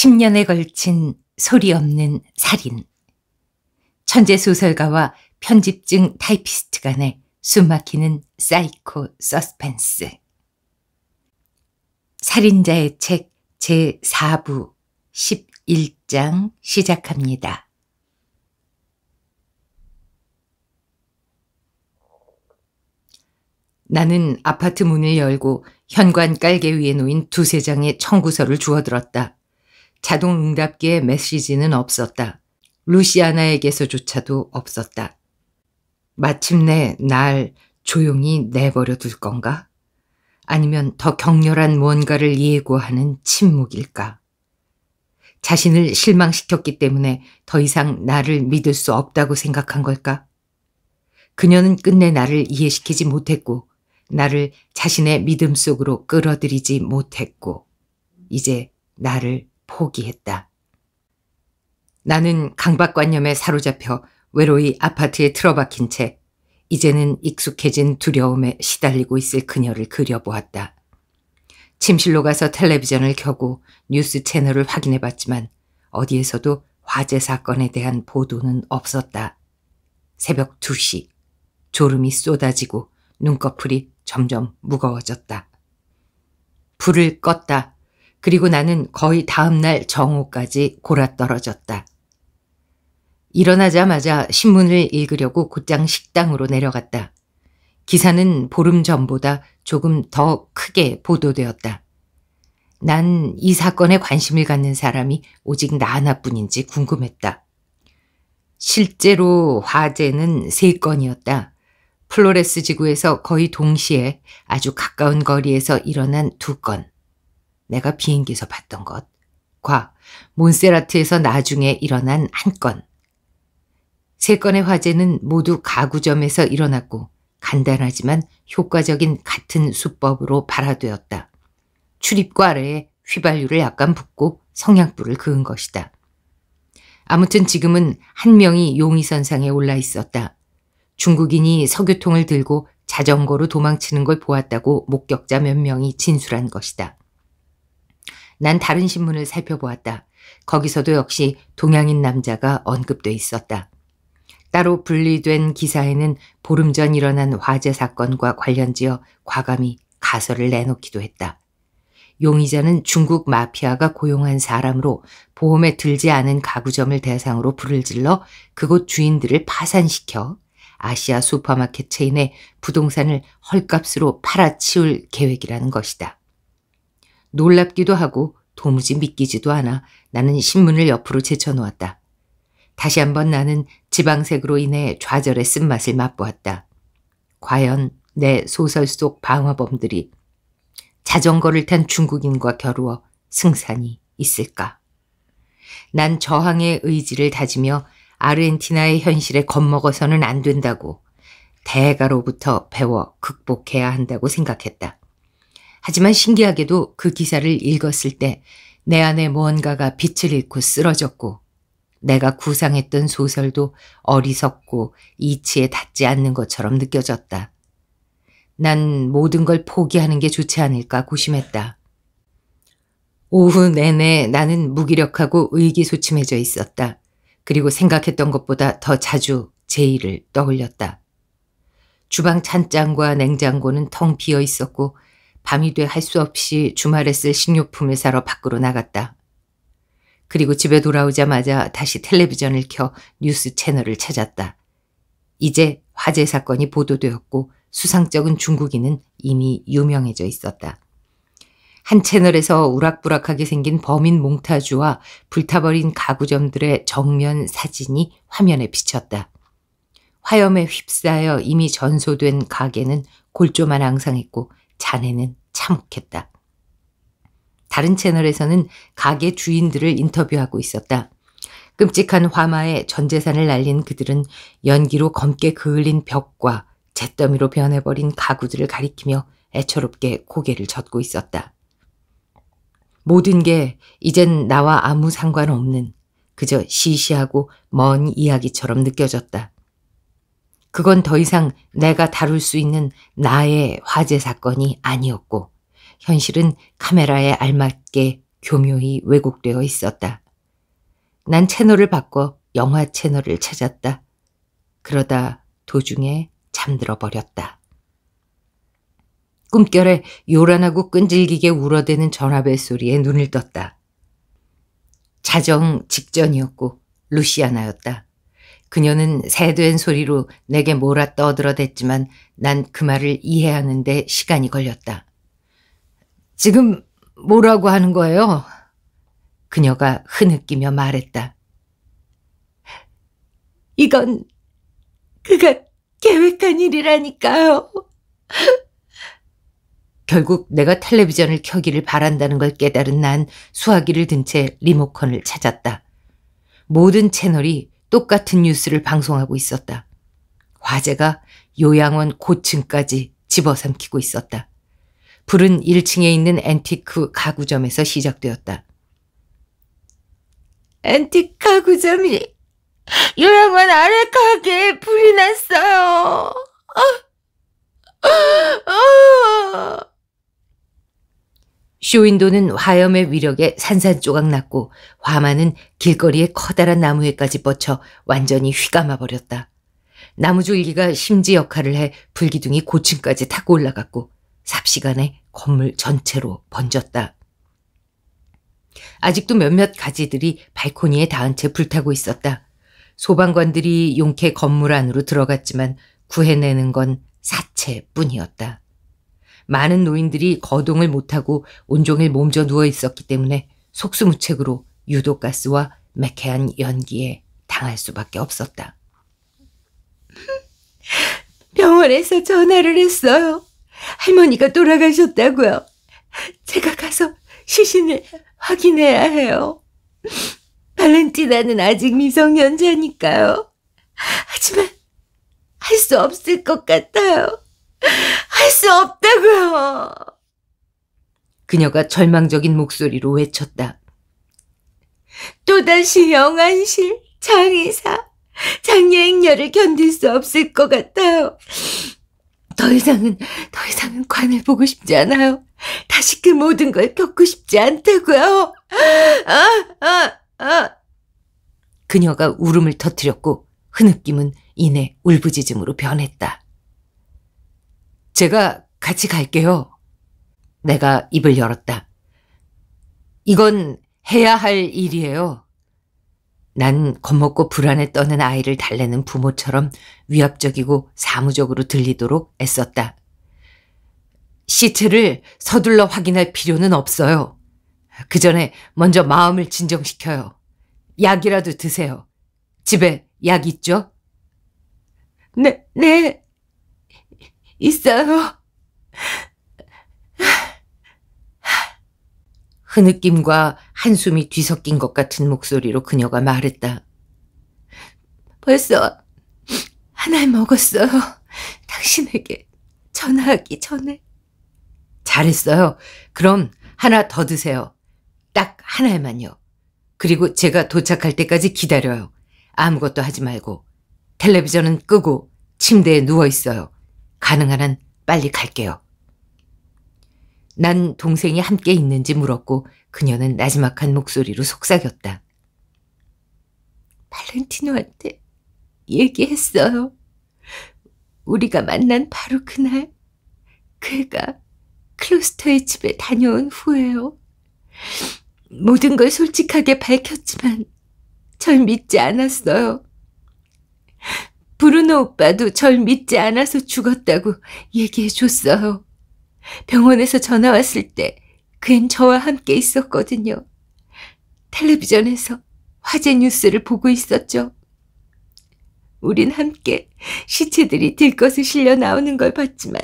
10년에 걸친 소리 없는 살인. 천재 소설가와 편집증 타이피스트 간의 숨막히는 사이코 서스펜스. 살인자의 책 제4부 11장 시작합니다. 나는 아파트 문을 열고 현관 깔개 위에 놓인 두세 장의 청구서를 주워들었다. 자동응답기에 메시지는 없었다. 루시아나에게서조차도 없었다. 마침내 날 조용히 내버려 둘 건가? 아니면 더 격렬한 무언가를 예고하는 침묵일까? 자신을 실망시켰기 때문에 더 이상 나를 믿을 수 없다고 생각한 걸까? 그녀는 끝내 나를 이해시키지 못했고, 나를 자신의 믿음 속으로 끌어들이지 못했고, 이제 나를 포기했다. 나는 강박관념에 사로잡혀 외로이 아파트에 틀어박힌 채 이제는 익숙해진 두려움에 시달리고 있을 그녀를 그려보았다. 침실로 가서 텔레비전을 켜고 뉴스 채널을 확인해 봤지만 어디에서도 화재 사건에 대한 보도는 없었다. 새벽 2시. 졸음이 쏟아지고 눈꺼풀이 점점 무거워졌다. 불을 껐다. 그리고 나는 거의 다음날 정오까지 골아떨어졌다. 일어나자마자 신문을 읽으려고 곧장 식당으로 내려갔다. 기사는 보름 전보다 조금 더 크게 보도되었다. 난 이 사건에 관심을 갖는 사람이 오직 나 하나뿐인지 궁금했다. 실제로 화재는 세 건이었다. 플로레스 지구에서 거의 동시에 아주 가까운 거리에서 일어난 두 건. 내가 비행기에서 봤던 것. 과. 몬세라트에서 나중에 일어난 한 건. 세 건의 화재는 모두 가구점에서 일어났고 간단하지만 효과적인 같은 수법으로 발화되었다. 출입구 아래에 휘발유를 약간 붓고 성냥불을 그은 것이다. 아무튼 지금은 한 명이 용의선상에 올라 있었다. 중국인이 석유통을 들고 자전거로 도망치는 걸 보았다고 목격자 몇 명이 진술한 것이다. 난 다른 신문을 살펴보았다. 거기서도 역시 동양인 남자가 언급돼 있었다. 따로 분리된 기사에는 보름 전 일어난 화재 사건과 관련지어 과감히 가설을 내놓기도 했다. 용의자는 중국 마피아가 고용한 사람으로 보험에 들지 않은 가구점을 대상으로 불을 질러 그곳 주인들을 파산시켜 아시아 슈퍼마켓 체인의 부동산을 헐값으로 팔아치울 계획이라는 것이다. 놀랍기도 하고 도무지 믿기지도 않아 나는 신문을 옆으로 제쳐놓았다. 다시 한번 나는 지방색으로 인해 좌절의 쓴맛을 맛보았다. 과연 내 소설 속 방화범들이 자전거를 탄 중국인과 겨루어 승산이 있을까? 난 저항의 의지를 다지며 아르헨티나의 현실에 겁먹어서는 안 된다고 대가로부터 배워 극복해야 한다고 생각했다. 하지만 신기하게도 그 기사를 읽었을 때 내 안에 무언가가 빛을 잃고 쓰러졌고 내가 구상했던 소설도 어리석고 이치에 닿지 않는 것처럼 느껴졌다. 난 모든 걸 포기하는 게 좋지 않을까 고심했다. 오후 내내 나는 무기력하고 의기소침해져 있었다. 그리고 생각했던 것보다 더 자주 제의를 떠올렸다. 주방 찬장과 냉장고는 텅 비어 있었고 밤이 돼 할 수 없이 주말에 쓸 식료품을 사러 밖으로 나갔다. 그리고 집에 돌아오자마자 다시 텔레비전을 켜 뉴스 채널을 찾았다. 이제 화재 사건이 보도되었고 수상쩍은 중국인은 이미 유명해져 있었다. 한 채널에서 우락부락하게 생긴 범인 몽타주와 불타버린 가구점들의 정면 사진이 화면에 비쳤다. 화염에 휩싸여 이미 전소된 가게는 골조만 앙상했고 잔해는 참혹했다. 다른 채널에서는 가게 주인들을 인터뷰하고 있었다. 끔찍한 화마에 전 재산을 날린 그들은 연기로 검게 그을린 벽과 잿더미로 변해버린 가구들을 가리키며 애처롭게 고개를 젓고 있었다. 모든 게 이젠 나와 아무 상관없는 그저 시시하고 먼 이야기처럼 느껴졌다. 그건 더 이상 내가 다룰 수 있는 나의 화재 사건이 아니었고 현실은 카메라에 알맞게 교묘히 왜곡되어 있었다. 난 채널을 바꿔 영화 채널을 찾았다. 그러다 도중에 잠들어 버렸다. 꿈결에 요란하고 끈질기게 울어대는 전화벨 소리에 눈을 떴다. 자정 직전이었고 루시아나였다. 그녀는 새된 소리로 내게 몰아 떠들어댔지만 난 그 말을 이해하는데 시간이 걸렸다. 지금 뭐라고 하는 거예요? 그녀가 흐느끼며 말했다. 이건 그가 계획한 일이라니까요. 결국 내가 텔레비전을 켜기를 바란다는 걸 깨달은 난 수화기를 든 채 리모컨을 찾았다. 모든 채널이 똑같은 뉴스를 방송하고 있었다. 화제가 요양원 고층까지 집어삼키고 있었다. 불은 1층에 있는 앤티크 가구점에서 시작되었다. 앤티크 가구점이 요양원 아래 가게에 불이 났어요. 아, 아, 아. 쇼윈도는 화염의 위력에 산산조각 났고 화마는 길거리에 커다란 나무에까지 뻗쳐 완전히 휘감아 버렸다. 나무줄기가 심지 역할을 해 불기둥이 고층까지 타고 올라갔고 삽시간에 건물 전체로 번졌다. 아직도 몇몇 가지들이 발코니에 닿은 채 불타고 있었다. 소방관들이 용케 건물 안으로 들어갔지만 구해내는 건 사체뿐이었다. 많은 노인들이 거동을 못하고 온종일 몸져 누워 있었기 때문에 속수무책으로 유독가스와 매캐한 연기에 당할 수밖에 없었다. 병원에서 전화를 했어요. 할머니가 돌아가셨다고요. 제가 가서 시신을 확인해야 해요. 발렌티나는 아직 미성년자니까요. 하지만 할 수 없을 것 같아요. 할 수 없다고요. 그녀가 절망적인 목소리로 외쳤다. 또다시 영안실, 장의사, 장례행렬을 견딜 수 없을 것 같아요. 더 이상은, 더 이상은 관을 보고 싶지 않아요. 다시 그 모든 걸 겪고 싶지 않다고요. 아, 아, 아. 그녀가 울음을 터뜨렸고 흐느낌은 이내 울부짖음으로 변했다. 제가 같이 갈게요. 내가 입을 열었다. 이건 해야 할 일이에요. 난 겁먹고 불안에 떠는 아이를 달래는 부모처럼 위압적이고 사무적으로 들리도록 애썼다. 시체를 서둘러 확인할 필요는 없어요. 그 전에 먼저 마음을 진정시켜요. 약이라도 드세요. 집에 약 있죠? 네, 네, 있어요. 흐느낌과 그 한숨이 뒤섞인 것 같은 목소리로 그녀가 말했다. 벌써 하나 먹었어요. 당신에게 전화하기 전에. 잘했어요. 그럼 하나 더 드세요. 딱 하나만요. 그리고 제가 도착할 때까지 기다려요. 아무것도 하지 말고. 텔레비전은 끄고 침대에 누워 있어요. 가능한 한 빨리 갈게요. 난 동생이 함께 있는지 물었고 그녀는 나지막한 목소리로 속삭였다. 발렌티노한테 얘기했어요. 우리가 만난 바로 그날 그가 클로스터의 집에 다녀온 후에요. 모든 걸 솔직하게 밝혔지만 절 믿지 않았어요. 브루노 오빠도 절 믿지 않아서 죽었다고 얘기해 줬어요. 병원에서 전화 왔을 때 그엔 저와 함께 있었거든요. 텔레비전에서 화재 뉴스를 보고 있었죠. 우린 함께 시체들이 들것을 실려 나오는 걸 봤지만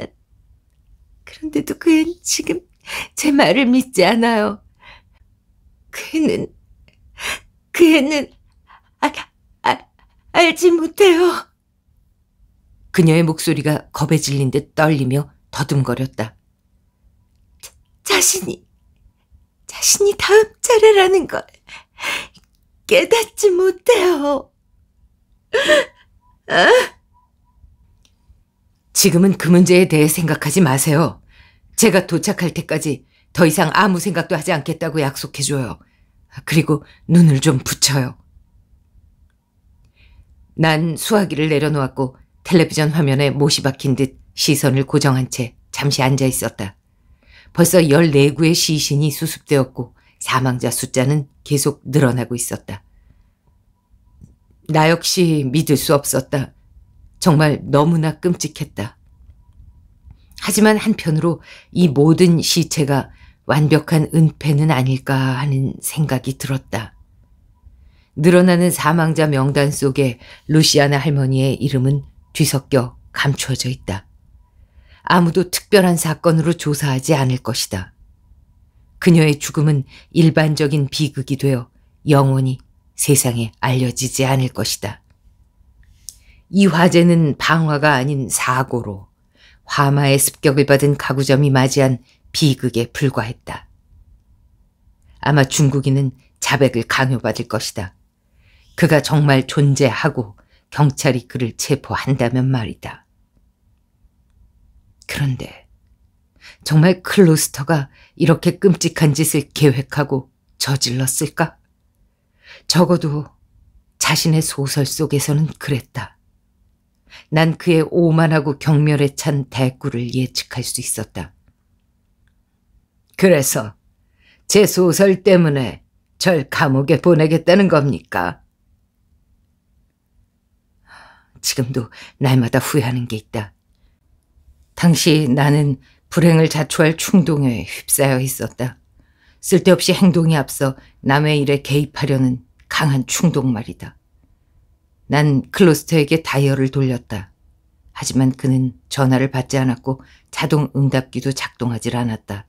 그런데도 그엔 지금 제 말을 믿지 않아요. 그애는 그애는 아, 아, 알지 못해요. 그녀의 목소리가 겁에 질린 듯 떨리며 더듬거렸다. 자신이, 자신이 다음 차례라는 걸 깨닫지 못해요. 어? 지금은 그 문제에 대해 생각하지 마세요. 제가 도착할 때까지 더 이상 아무 생각도 하지 않겠다고 약속해줘요. 그리고 눈을 좀 붙여요. 난 수화기를 내려놓았고 텔레비전 화면에 못이 박힌 듯 시선을 고정한 채 잠시 앉아 있었다. 벌써 14구의 시신이 수습되었고 사망자 숫자는 계속 늘어나고 있었다. 나 역시 믿을 수 없었다. 정말 너무나 끔찍했다. 하지만 한편으로 이 모든 시체가 완벽한 은폐는 아닐까 하는 생각이 들었다. 늘어나는 사망자 명단 속에 루시아나 할머니의 이름은 뒤섞여 감추어져 있다. 아무도 특별한 사건으로 조사하지 않을 것이다. 그녀의 죽음은 일반적인 비극이 되어 영원히 세상에 알려지지 않을 것이다. 이 화재는 방화가 아닌 사고로 화마의 습격을 받은 가구점이 맞이한 비극에 불과했다. 아마 중국인은 자백을 강요받을 것이다. 그가 정말 존재하고 경찰이 그를 체포한다면 말이다. 그런데 정말 클로스터가 이렇게 끔찍한 짓을 계획하고 저질렀을까? 적어도 자신의 소설 속에서는 그랬다. 난 그의 오만하고 경멸에 찬 대꾸를 예측할 수 있었다. 그래서 제 소설 때문에 절 감옥에 보내겠다는 겁니까? 지금도 날마다 후회하는 게 있다. 당시 나는 불행을 자초할 충동에 휩싸여 있었다. 쓸데없이 행동이 앞서 남의 일에 개입하려는 강한 충동 말이다. 난 클로스터에게 다이얼을 돌렸다. 하지만 그는 전화를 받지 않았고 자동 응답기도 작동하질 않았다.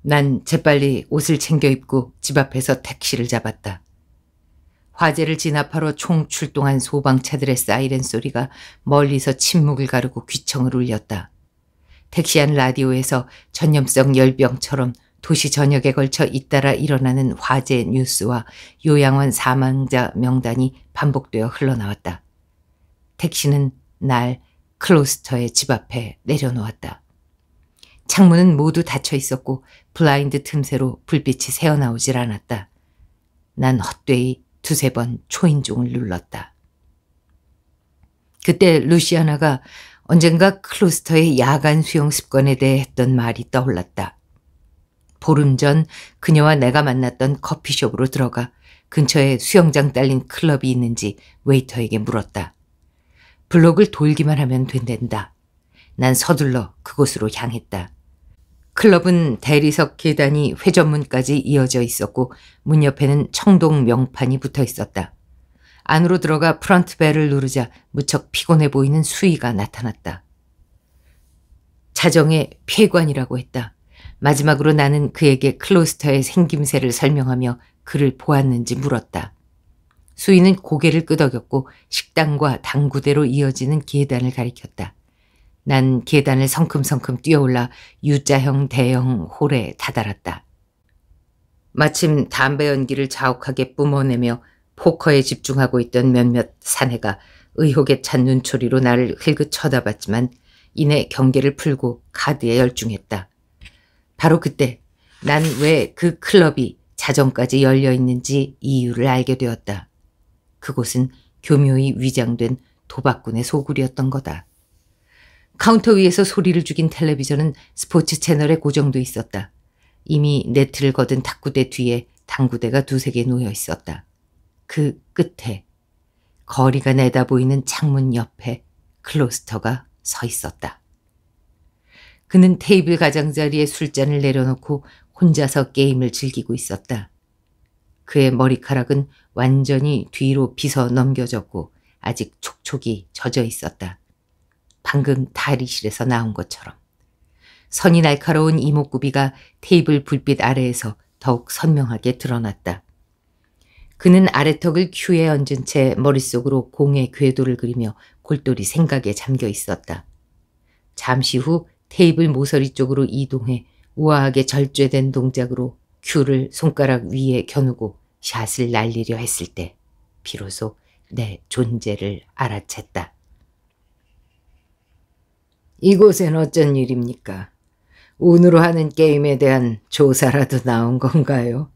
난 재빨리 옷을 챙겨 입고 집 앞에서 택시를 잡았다. 화재를 진압하러 총 출동한 소방차들의 사이렌 소리가 멀리서 침묵을 가르고 귀청을 울렸다. 택시한 라디오에서 전염성 열병처럼 도시 전역에 걸쳐 잇따라 일어나는 화재 뉴스와 요양원 사망자 명단이 반복되어 흘러나왔다. 택시는 날 클로스터의 집 앞에 내려놓았다. 창문은 모두 닫혀 있었고 블라인드 틈새로 불빛이 새어나오질 않았다. 난 헛되이 두세 번 초인종을 눌렀다. 그때 루시아나가 언젠가 클로스터의 야간 수용 습관에 대해 했던 말이 떠올랐다. 보름 전 그녀와 내가 만났던 커피숍으로 들어가 근처에 수영장 딸린 클럽이 있는지 웨이터에게 물었다. 블록을 돌기만 하면 된단다난 서둘러 그곳으로 향했다. 클럽은 대리석 계단이 회전문까지 이어져 있었고 문 옆에는 청동 명판이 붙어 있었다. 안으로 들어가 프런트벨을 누르자 무척 피곤해 보이는 수희가 나타났다. 자정의 폐관이라고 했다. 마지막으로 나는 그에게 클로스터의 생김새를 설명하며 그를 보았는지 물었다. 수희는 고개를 끄덕였고 식당과 당구대로 이어지는 계단을 가리켰다. 난 계단을 성큼성큼 뛰어올라 U자형 대형 홀에 다다랐다. 마침 담배 연기를 자욱하게 뿜어내며 포커에 집중하고 있던 몇몇 사내가 의혹에 찬 눈초리로 나를 흘긋 쳐다봤지만 이내 경계를 풀고 카드에 열중했다. 바로 그때 난 왜 그 클럽이 자정까지 열려 있는지 이유를 알게 되었다. 그곳은 교묘히 위장된 도박꾼의 소굴이었던 거다. 카운터 위에서 소리를 죽인 텔레비전은 스포츠 채널에 고정돼 있었다. 이미 네트를 거둔 탁구대 뒤에 당구대가 두세 개 놓여 있었다. 그 끝에 거리가 내다보이는 창문 옆에 클로스터가 서 있었다. 그는 테이블 가장자리에 술잔을 내려놓고 혼자서 게임을 즐기고 있었다. 그의 머리카락은 완전히 뒤로 빗어 넘겨졌고 아직 촉촉이 젖어 있었다. 방금 다리실에서 나온 것처럼. 선이 날카로운 이목구비가 테이블 불빛 아래에서 더욱 선명하게 드러났다. 그는 아래턱을 큐에 얹은 채 머릿속으로 공의 궤도를 그리며 골똘히 생각에 잠겨 있었다. 잠시 후 테이블 모서리 쪽으로 이동해 우아하게 절제된 동작으로 큐를 손가락 위에 겨누고 샷을 날리려 했을 때 비로소 내 존재를 알아챘다. 이곳엔 어쩐 일입니까? 운으로 하는 게임에 대한 조사라도 나온 건가요?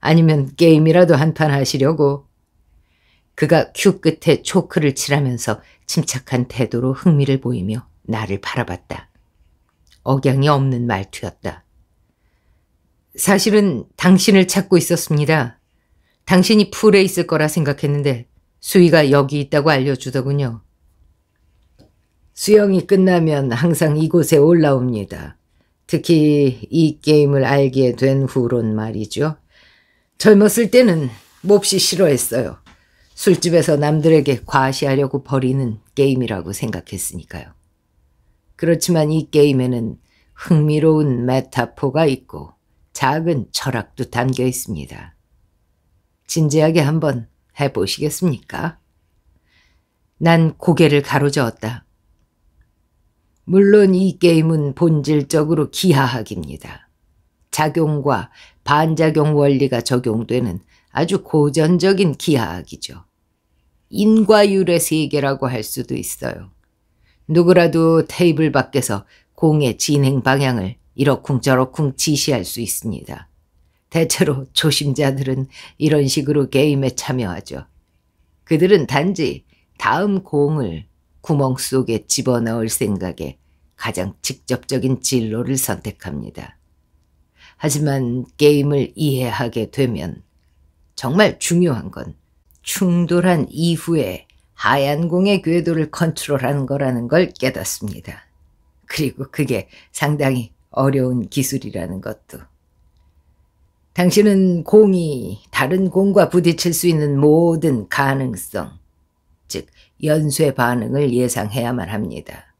아니면 게임이라도 한판 하시려고. 그가 큐 끝에 초크를 칠하면서 침착한 태도로 흥미를 보이며 나를 바라봤다. 억양이 없는 말투였다. 사실은 당신을 찾고 있었습니다. 당신이 풀에 있을 거라 생각했는데 수희가 여기 있다고 알려주더군요. 수영이 끝나면 항상 이곳에 올라옵니다. 특히 이 게임을 알게 된 후론 말이죠. 젊었을 때는 몹시 싫어했어요. 술집에서 남들에게 과시하려고 벌이는 게임이라고 생각했으니까요. 그렇지만 이 게임에는 흥미로운 메타포가 있고 작은 철학도 담겨 있습니다. 진지하게 한번 해보시겠습니까? 난 고개를 가로저었다. 물론 이 게임은 본질적으로 기하학입니다. 작용과 반작용 원리가 적용되는 아주 고전적인 기하학이죠. 인과율의 세계라고 할 수도 있어요. 누구라도 테이블 밖에서 공의 진행 방향을 이러쿵저러쿵 지시할 수 있습니다. 대체로 초심자들은 이런 식으로 게임에 참여하죠. 그들은 단지 다음 공을 구멍 속에 집어넣을 생각에 가장 직접적인 진로를 선택합니다. 하지만 게임을 이해하게 되면 정말 중요한 건 충돌한 이후에 하얀 공의 궤도를 컨트롤하는 거라는 걸 깨닫습니다. 그리고 그게 상당히 어려운 기술이라는 것도. 당신은 공이 다른 공과 부딪힐 수 있는 모든 가능성, 즉 연쇄 반응을 예상해야만 합니다.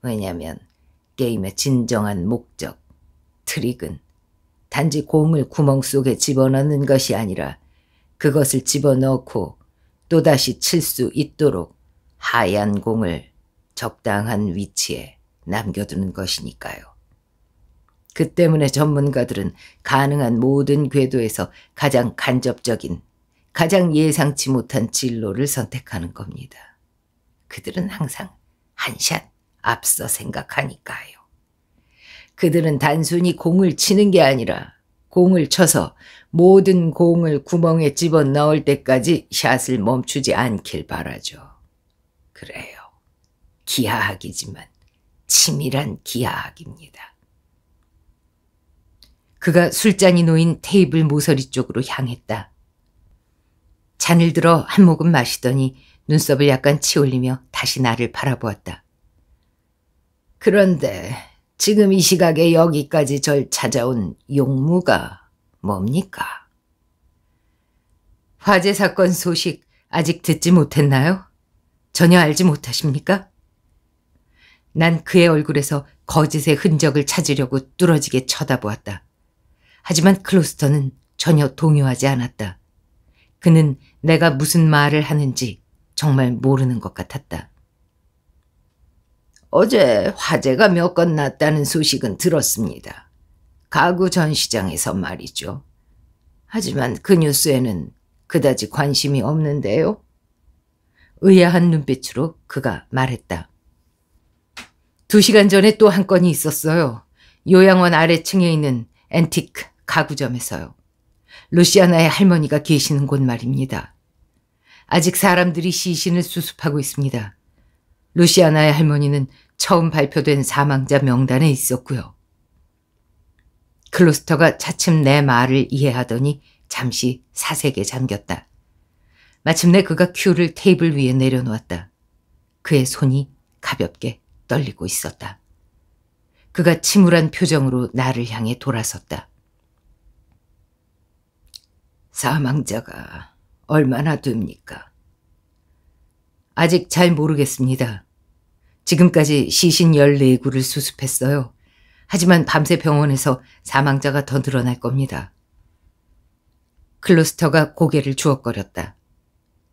왜냐하면 게임의 진정한 목적, 트릭은 단지 공을 구멍 속에 집어넣는 것이 아니라 그것을 집어넣고 또다시 칠 수 있도록 하얀 공을 적당한 위치에 남겨두는 것이니까요. 그 때문에 전문가들은 가능한 모든 궤도에서 가장 간접적인, 가장 예상치 못한 진로를 선택하는 겁니다. 그들은 항상 한 샷 앞서 생각하니까요. 그들은 단순히 공을 치는 게 아니라 공을 쳐서 모든 공을 구멍에 집어 넣을 때까지 샷을 멈추지 않길 바라죠. 그래요. 기하학이지만 치밀한 기하학입니다. 그가 술잔이 놓인 테이블 모서리 쪽으로 향했다. 잔을 들어 한 모금 마시더니 눈썹을 약간 치올리며 다시 나를 바라보았다. 그런데 지금 이 시각에 여기까지 절 찾아온 용무가 뭡니까? 화재 사건 소식 아직 듣지 못했나요? 전혀 알지 못하십니까? 난 그의 얼굴에서 거짓의 흔적을 찾으려고 뚫어지게 쳐다보았다. 하지만 클로스터는 전혀 동요하지 않았다. 그는 내가 무슨 말을 하는지 정말 모르는 것 같았다. 어제 화재가 몇 건 났다는 소식은 들었습니다. 가구 전시장에서 말이죠. 하지만 그 뉴스에는 그다지 관심이 없는데요. 의아한 눈빛으로 그가 말했다. 두 시간 전에 또 한 건이 있었어요. 요양원 아래층에 있는 앤티크 가구점에서요. 루시아나의 할머니가 계시는 곳 말입니다. 아직 사람들이 시신을 수습하고 있습니다. 루시아나의 할머니는 처음 발표된 사망자 명단에 있었고요. 클로스터가 차츰 내 말을 이해하더니 잠시 사색에 잠겼다. 마침내 그가 큐를 테이블 위에 내려놓았다. 그의 손이 가볍게 떨리고 있었다. 그가 침울한 표정으로 나를 향해 돌아섰다. 사망자가 얼마나 됩니까? 아직 잘 모르겠습니다. 지금까지 시신 14구를 수습했어요. 하지만 밤새 병원에서 사망자가 더 늘어날 겁니다. 클로스터가 고개를 주걱거렸다.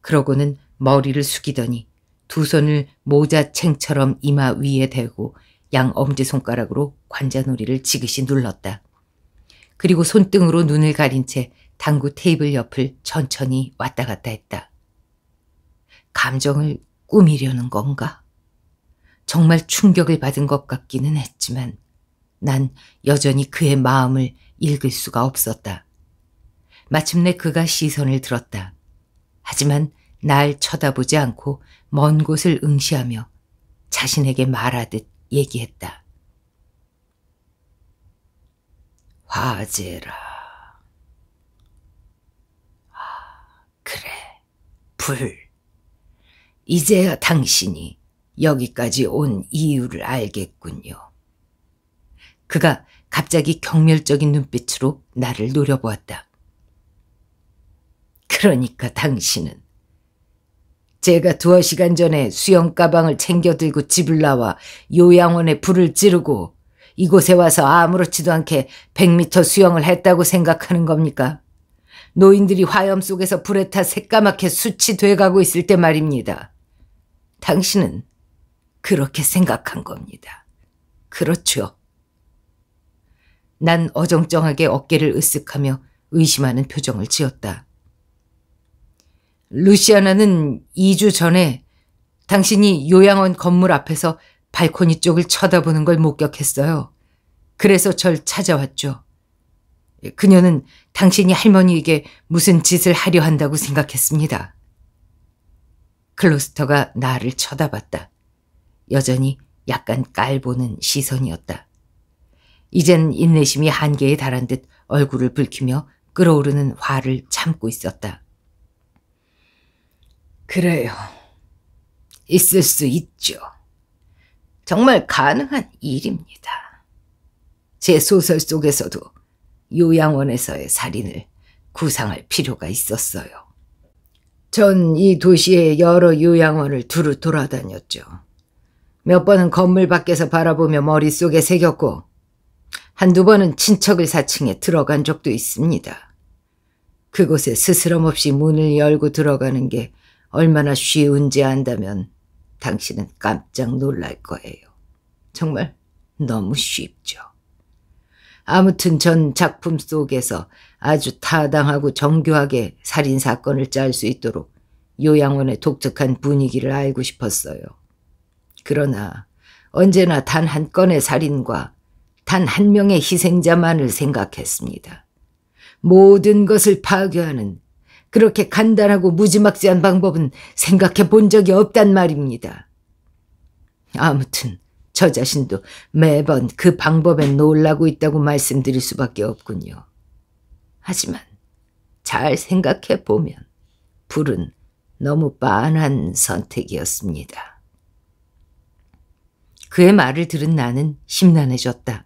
그러고는 머리를 숙이더니 두 손을 모자 챙처럼 이마 위에 대고 양 엄지손가락으로 관자놀이를 지그시 눌렀다. 그리고 손등으로 눈을 가린 채 당구 테이블 옆을 천천히 왔다 갔다 했다. 감정을 꾸미려는 건가? 정말 충격을 받은 것 같기는 했지만 난 여전히 그의 마음을 읽을 수가 없었다. 마침내 그가 시선을 들었다. 하지만 날 쳐다보지 않고 먼 곳을 응시하며 자신에게 말하듯 얘기했다. 화재라. 아, 그래. 불. 이제야 당신이 여기까지 온 이유를 알겠군요. 그가 갑자기 경멸적인 눈빛으로 나를 노려보았다. 그러니까 당신은 제가 두어 시간 전에 수영 가방을 챙겨 들고 집을 나와 요양원에 불을 찌르고 이곳에 와서 아무렇지도 않게 1 0 0미터 수영을 했다고 생각하는 겁니까? 노인들이 화염 속에서 불에 타 새까맣게 수치돼 가고 있을 때 말입니다. 당신은 그렇게 생각한 겁니다. 그렇죠. 난 어정쩡하게 어깨를 으쓱하며 의심하는 표정을 지었다. 루시아나는 2주 전에 당신이 요양원 건물 앞에서 발코니 쪽을 쳐다보는 걸 목격했어요. 그래서 절 찾아왔죠. 그녀는 당신이 할머니에게 무슨 짓을 하려 한다고 생각했습니다. 클로스터가 나를 쳐다봤다. 여전히 약간 깔보는 시선이었다. 이젠 인내심이 한계에 달한 듯 얼굴을 붉히며 끓어오르는 화를 참고 있었다. 그래요. 있을 수 있죠. 정말 가능한 일입니다. 제 소설 속에서도 요양원에서의 살인을 구상할 필요가 있었어요. 전 이 도시의 여러 요양원을 두루 돌아다녔죠. 몇 번은 건물 밖에서 바라보며 머릿속에 새겼고 한두 번은 친척을 사칭해 들어간 적도 있습니다. 그곳에 스스럼 없이 문을 열고 들어가는 게 얼마나 쉬운지 안다면 당신은 깜짝 놀랄 거예요. 정말 너무 쉽죠. 아무튼 전 작품 속에서 아주 타당하고 정교하게 살인사건을 짤 수 있도록 요양원의 독특한 분위기를 알고 싶었어요. 그러나 언제나 단 한 건의 살인과 단 한 명의 희생자만을 생각했습니다. 모든 것을 파괴하는 그렇게 간단하고 무지막지한 방법은 생각해 본 적이 없단 말입니다. 아무튼 저 자신도 매번 그 방법에 놀라고 있다고 말씀드릴 수밖에 없군요. 하지만 잘 생각해 보면 불은 너무 빤한 선택이었습니다. 그의 말을 들은 나는 심란해졌다.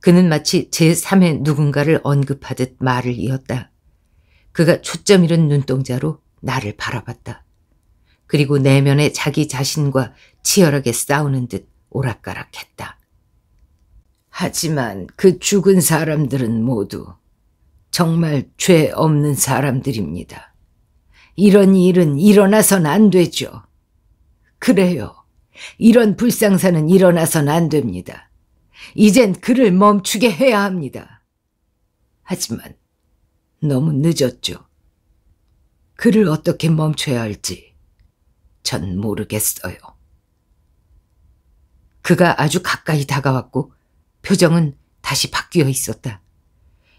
그는 마치 제3의 누군가를 언급하듯 말을 이었다. 그가 초점 잃은 눈동자로 나를 바라봤다. 그리고 내면의 자기 자신과 치열하게 싸우는 듯 오락가락했다. 하지만 그 죽은 사람들은 모두 정말 죄 없는 사람들입니다. 이런 일은 일어나선 안 되죠. 그래요. 이런 불상사는 일어나선 안 됩니다. 이젠 그를 멈추게 해야 합니다. 하지만 너무 늦었죠. 그를 어떻게 멈춰야 할지 전 모르겠어요. 그가 아주 가까이 다가왔고 표정은 다시 바뀌어 있었다.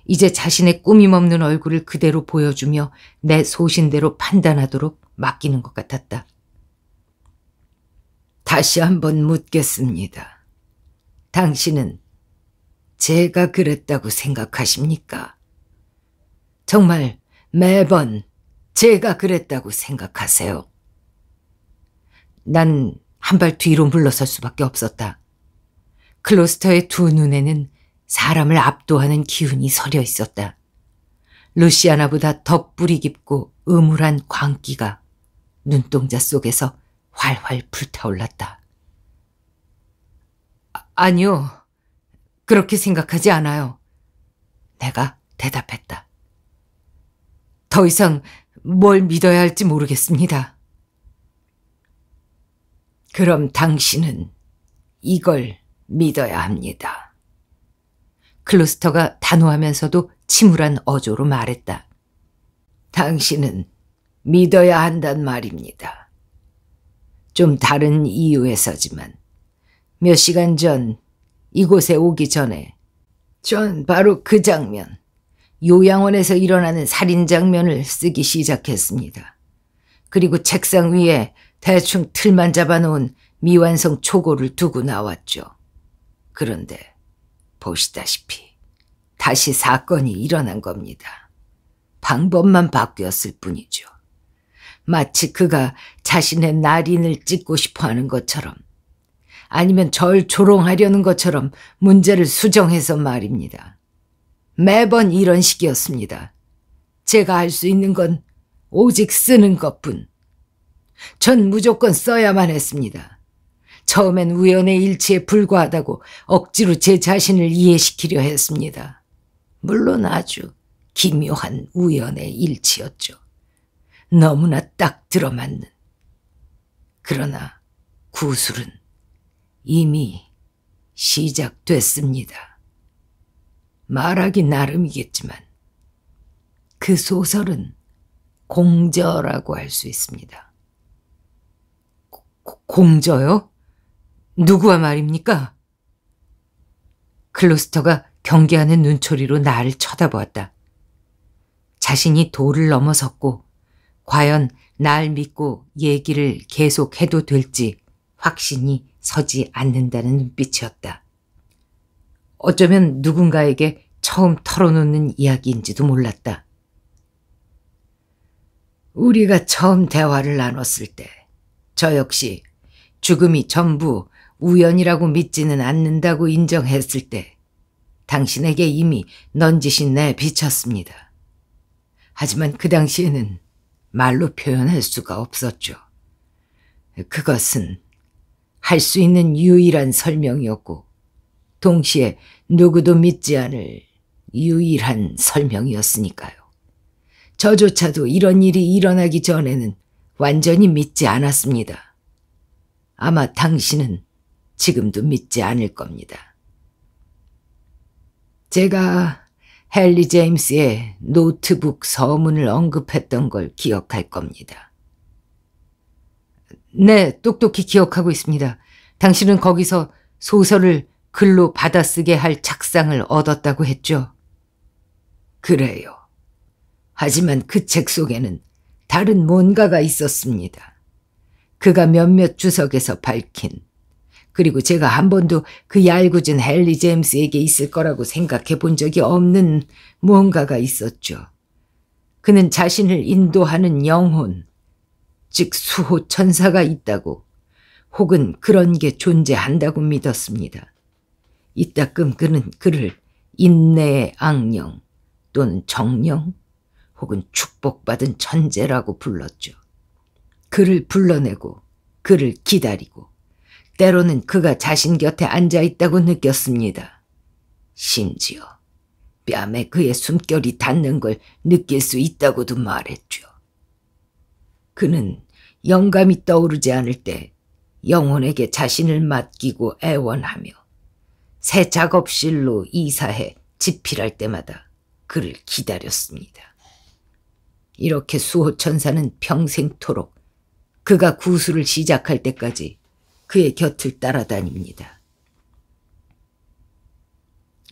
이제 자신의 꾸밈없는 얼굴을 그대로 보여주며 내 소신대로 판단하도록 맡기는 것 같았다. 다시 한번 묻겠습니다. 당신은 제가 그랬다고 생각하십니까? 정말 매번 제가 그랬다고 생각하세요. 난 한 발 뒤로 물러설 수밖에 없었다. 클로스터의 두 눈에는 사람을 압도하는 기운이 서려 있었다. 루시아나보다 더 뿌리 깊고 음울한 광기가 눈동자 속에서 활활 불타올랐다. 아, 아니요. 그렇게 생각하지 않아요. 내가 대답했다. 더 이상 뭘 믿어야 할지 모르겠습니다. 그럼 당신은 이걸 믿어야 합니다. 클로스터가 단호하면서도 침울한 어조로 말했다. 당신은 믿어야 한단 말입니다. 좀 다른 이유에서지만 몇 시간 전 이곳에 오기 전에 전 바로 그 장면, 요양원에서 일어나는 살인 장면을 쓰기 시작했습니다. 그리고 책상 위에 대충 틀만 잡아놓은 미완성 초고를 두고 나왔죠. 그런데 보시다시피 다시 사건이 일어난 겁니다. 방법만 바뀌었을 뿐이죠. 마치 그가 자신의 날인을 찍고 싶어 하는 것처럼 아니면 절 조롱하려는 것처럼 문제를 수정해서 말입니다. 매번 이런 식이었습니다. 제가 할 수 있는 건 오직 쓰는 것뿐. 전 무조건 써야만 했습니다. 처음엔 우연의 일치에 불과하다고 억지로 제 자신을 이해시키려 했습니다. 물론 아주 기묘한 우연의 일치였죠. 너무나 딱 들어맞는. 그러나 구술은 이미 시작됐습니다. 말하기 나름이겠지만 그 소설은 공저라고 할 수 있습니다. 고, 공저요? 누구와 말입니까? 클로스터가 경계하는 눈초리로 나를 쳐다보았다. 자신이 돌을 넘어섰고 과연 날 믿고 얘기를 계속해도 될지 확신이 서지 않는다는 눈빛이었다. 어쩌면 누군가에게 처음 털어놓는 이야기인지도 몰랐다. 우리가 처음 대화를 나눴을 때, 저 역시 죽음이 전부 우연이라고 믿지는 않는다고 인정했을 때, 당신에게 이미 넌지신 내 비쳤습니다. 하지만 그 당시에는 말로 표현할 수가 없었죠. 그것은 할 수 있는 유일한 설명이었고 동시에 누구도 믿지 않을 유일한 설명이었으니까요. 저조차도 이런 일이 일어나기 전에는 완전히 믿지 않았습니다. 아마 당신은 지금도 믿지 않을 겁니다. 제가 헨리 제임스의 노트북 서문을 언급했던 걸 기억할 겁니다. 네, 똑똑히 기억하고 있습니다. 당신은 거기서 소설을 글로 받아쓰게 할 작상을 얻었다고 했죠. 그래요. 하지만 그 책 속에는 다른 뭔가가 있었습니다. 그가 몇몇 주석에서 밝힌 그리고 제가 한 번도 그 얄궂은 헨리 제임스에게 있을 거라고 생각해 본 적이 없는 무언가가 있었죠. 그는 자신을 인도하는 영혼, 즉 수호 천사가 있다고 혹은 그런 게 존재한다고 믿었습니다. 이따끔 그는 그를 인내의 악령 또는 정령 혹은 축복받은 천재라고 불렀죠. 그를 불러내고 그를 기다리고 때로는 그가 자신 곁에 앉아 있다고 느꼈습니다. 심지어 뺨에 그의 숨결이 닿는 걸 느낄 수 있다고도 말했죠. 그는 영감이 떠오르지 않을 때 영혼에게 자신을 맡기고 애원하며 새 작업실로 이사해 집필할 때마다 그를 기다렸습니다. 이렇게 수호천사는 평생토록 그가 구술을 시작할 때까지 그의 곁을 따라다닙니다.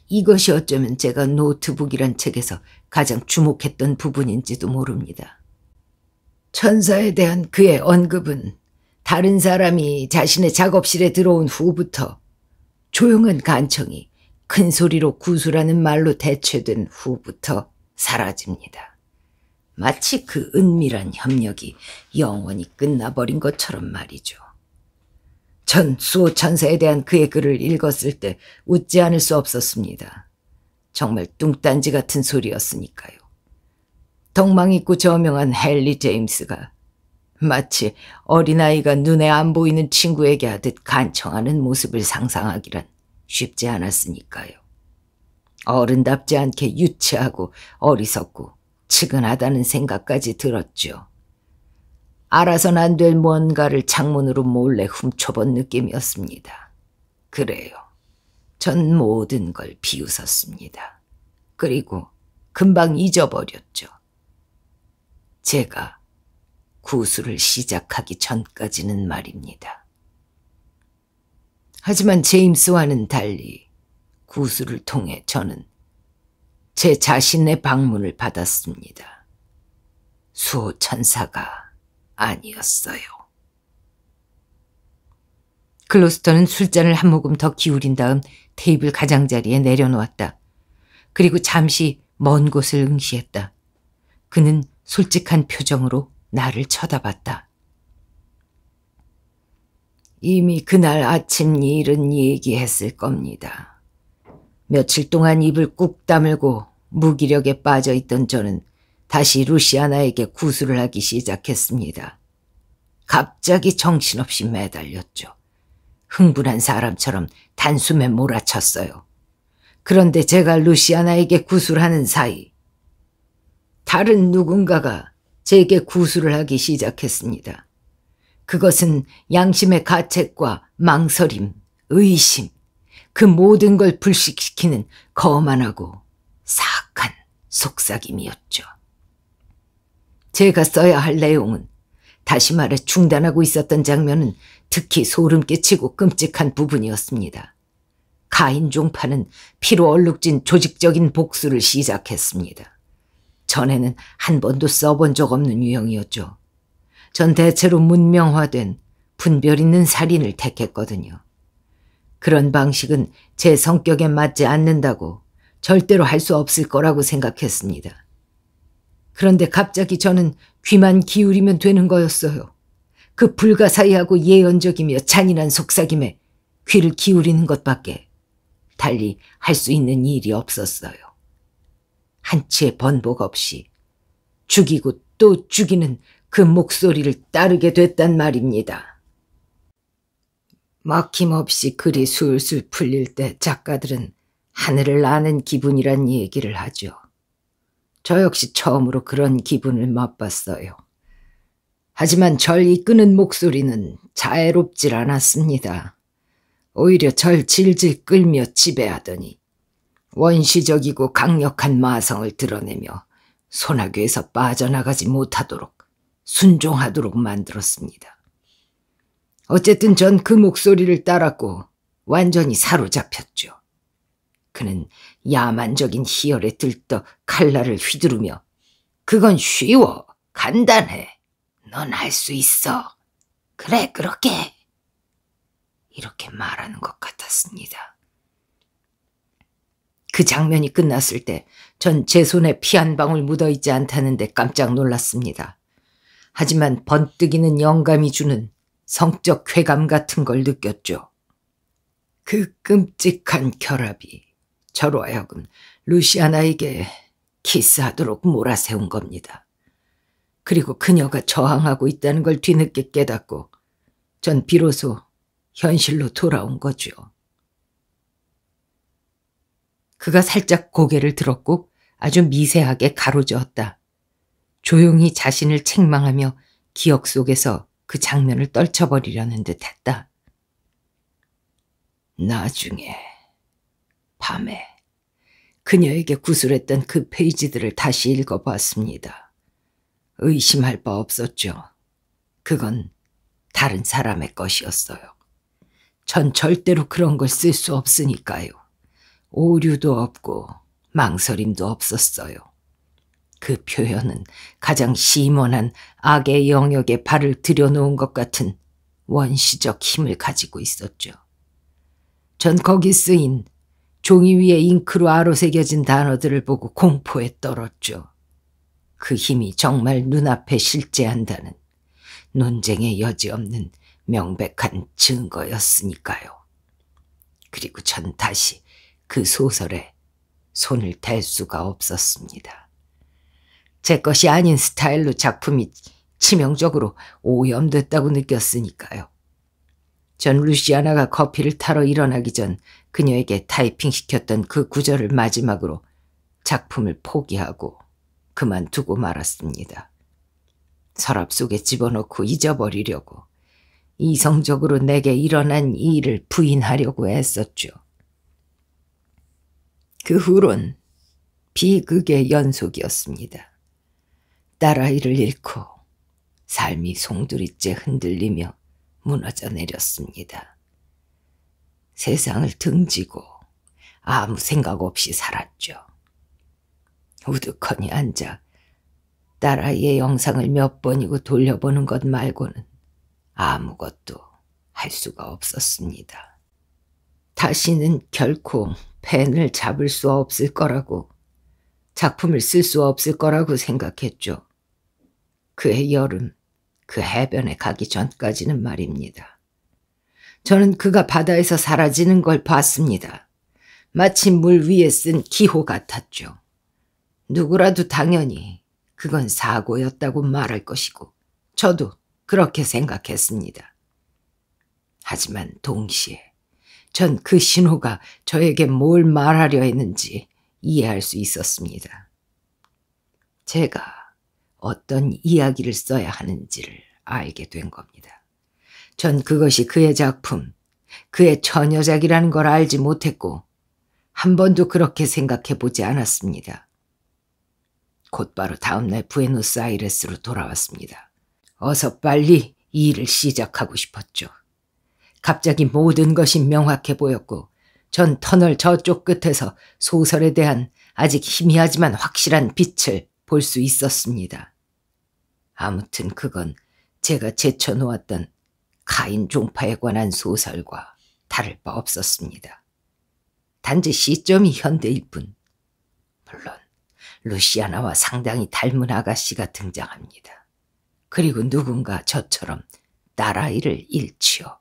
이것이 어쩌면 제가 노트북이란 책에서 가장 주목했던 부분인지도 모릅니다. 천사에 대한 그의 언급은 다른 사람이 자신의 작업실에 들어온 후부터 조용한 간청이 큰 소리로 구수라는 말로 대체된 후부터 사라집니다. 마치 그 은밀한 협력이 영원히 끝나버린 것처럼 말이죠. 전 수호천사에 대한 그의 글을 읽었을 때 웃지 않을 수 없었습니다. 정말 뚱딴지 같은 소리였으니까요. 덕망 있고 저명한 헨리 제임스가 마치 어린아이가 눈에 안 보이는 친구에게 하듯 간청하는 모습을 상상하기란 쉽지 않았으니까요. 어른답지 않게 유치하고 어리석고 측은하다는 생각까지 들었죠. 알아선 안될무언가를 창문으로 몰래 훔쳐본 느낌이었습니다. 그래요. 전 모든 걸 비웃었습니다. 그리고 금방 잊어버렸죠. 제가 구술을 시작하기 전까지는 말입니다. 하지만 제임스와는 달리 구술을 통해 저는 제 자신의 방문을 받았습니다. 수호천사가 아니었어요. 클로스터는 술잔을 한 모금 더 기울인 다음 테이블 가장자리에 내려놓았다. 그리고 잠시 먼 곳을 응시했다. 그는 솔직한 표정으로 나를 쳐다봤다. 이미 그날 아침 일은 얘기했을 겁니다. 며칠 동안 입을 꾹 다물고 무기력에 빠져 있던 저는 다시 루시아나에게 구술을 하기 시작했습니다. 갑자기 정신없이 매달렸죠. 흥분한 사람처럼 단숨에 몰아쳤어요. 그런데 제가 루시아나에게 구술하는 사이 다른 누군가가 제게 구술을 하기 시작했습니다. 그것은 양심의 가책과 망설임, 의심, 그 모든 걸 불식시키는 거만하고 사악한 속삭임이었죠. 제가 써야 할 내용은 다시 말해 중단하고 있었던 장면은 특히 소름 끼치고 끔찍한 부분이었습니다. 가인 종파는 피로 얼룩진 조직적인 복수를 시작했습니다. 전에는 한 번도 써본 적 없는 유형이었죠. 전 대체로 문명화된 분별 있는 살인을 택했거든요. 그런 방식은 제 성격에 맞지 않는다고 절대로 할 수 없을 거라고 생각했습니다. 그런데 갑자기 저는 귀만 기울이면 되는 거였어요. 그 불가사의하고 예언적이며 잔인한 속삭임에 귀를 기울이는 것밖에 달리 할 수 있는 일이 없었어요. 한치의 번복 없이 죽이고 또 죽이는 그 목소리를 따르게 됐단 말입니다. 막힘없이 글이 술술 풀릴 때 작가들은 하늘을 아는 기분이란 얘기를 하죠. 저 역시 처음으로 그런 기분을 맛봤어요. 하지만 절 이끄는 목소리는 자애롭질 않았습니다. 오히려 절 질질 끌며 지배하더니 원시적이고 강력한 마성을 드러내며 소나귀에서 빠져나가지 못하도록 순종하도록 만들었습니다. 어쨌든 전 그 목소리를 따랐고 완전히 사로잡혔죠. 그는 야만적인 희열에 들떠 칼날을 휘두르며 그건 쉬워 간단해 넌 할 수 있어 그래 그렇게 이렇게 말하는 것 같았습니다. 그 장면이 끝났을 때 전 제 손에 피 한 방울 묻어있지 않다는데 깜짝 놀랐습니다. 하지만 번뜩이는 영감이 주는 성적 쾌감 같은 걸 느꼈죠. 그 끔찍한 결합이 저로 하여금 루시아나에게 키스하도록 몰아세운 겁니다. 그리고 그녀가 저항하고 있다는 걸 뒤늦게 깨닫고 전 비로소 현실로 돌아온 거죠. 그가 살짝 고개를 들었고 아주 미세하게 가로저었다. 조용히 자신을 책망하며 기억 속에서 그 장면을 떨쳐버리려는 듯 했다. 나중에... 밤에 그녀에게 구술했던 그 페이지들을 다시 읽어봤습니다. 의심할 바 없었죠. 그건 다른 사람의 것이었어요. 전 절대로 그런 걸 쓸 수 없으니까요. 오류도 없고 망설임도 없었어요. 그 표현은 가장 심원한 악의 영역에 발을 들여놓은 것 같은 원시적 힘을 가지고 있었죠. 전 거기 쓰인 종이 위에 잉크로 아로 새겨진 단어들을 보고 공포에 떨었죠. 그 힘이 정말 눈앞에 실재한다는 논쟁의 여지없는 명백한 증거였으니까요. 그리고 전 다시 그 소설에 손을 댈 수가 없었습니다. 제 것이 아닌 스타일로 작품이 치명적으로 오염됐다고 느꼈으니까요. 전 루시아나가 커피를 타러 일어나기 전 그녀에게 타이핑시켰던 그 구절을 마지막으로 작품을 포기하고 그만두고 말았습니다. 서랍 속에 집어넣고 잊어버리려고 이성적으로 내게 일어난 일을 부인하려고 애썼죠. 그 후론 비극의 연속이었습니다. 딸아이를 잃고 삶이 송두리째 흔들리며 무너져 내렸습니다. 세상을 등지고 아무 생각 없이 살았죠. 우두커니 앉아 딸아이의 영상을 몇 번이고 돌려보는 것 말고는 아무것도 할 수가 없었습니다. 다시는 결코 펜을 잡을 수 없을 거라고 작품을 쓸 수 없을 거라고 생각했죠. 그해 여름 그 해변에 가기 전까지는 말입니다. 저는 그가 바다에서 사라지는 걸 봤습니다. 마치 물 위에 쓴 기호 같았죠. 누구라도 당연히 그건 사고였다고 말할 것이고 저도 그렇게 생각했습니다. 하지만 동시에 전 그 신호가 저에게 뭘 말하려 했는지 이해할 수 있었습니다. 제가 어떤 이야기를 써야 하는지를 알게 된 겁니다. 전 그것이 그의 작품, 그의 처녀작이라는 걸 알지 못했고 한 번도 그렇게 생각해 보지 않았습니다. 곧바로 다음날 부에노스아이레스로 돌아왔습니다. 어서 빨리 이 일을 시작하고 싶었죠. 갑자기 모든 것이 명확해 보였고 전 터널 저쪽 끝에서 소설에 대한 아직 희미하지만 확실한 빛을 볼 수 있었습니다. 아무튼 그건 제가 제쳐놓았던 가인 종파에 관한 소설과 다를 바 없었습니다. 단지 시점이 현대일 뿐. 물론 루시아나와 상당히 닮은 아가씨가 등장합니다. 그리고 누군가 저처럼 딸아이를 잃지요.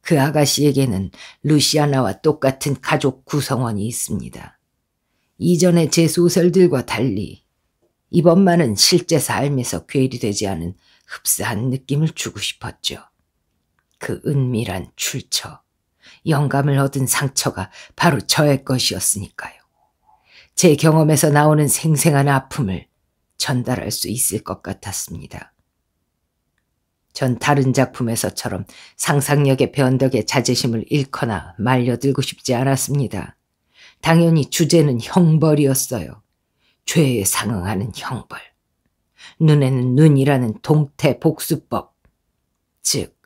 그 아가씨에게는 루시아나와 똑같은 가족 구성원이 있습니다. 이전의 제 소설들과 달리 이번만은 실제 삶에서 괴리되지 않은 흡사한 느낌을 주고 싶었죠. 그 은밀한 출처, 영감을 얻은 상처가 바로 저의 것이었으니까요. 제 경험에서 나오는 생생한 아픔을 전달할 수 있을 것 같았습니다. 전 다른 작품에서처럼 상상력의 변덕에 자제심을 잃거나 말려들고 싶지 않았습니다. 당연히 주제는 형벌이었어요. 죄에 상응하는 형벌. 눈에는 눈이라는 동태 복수법. 즉,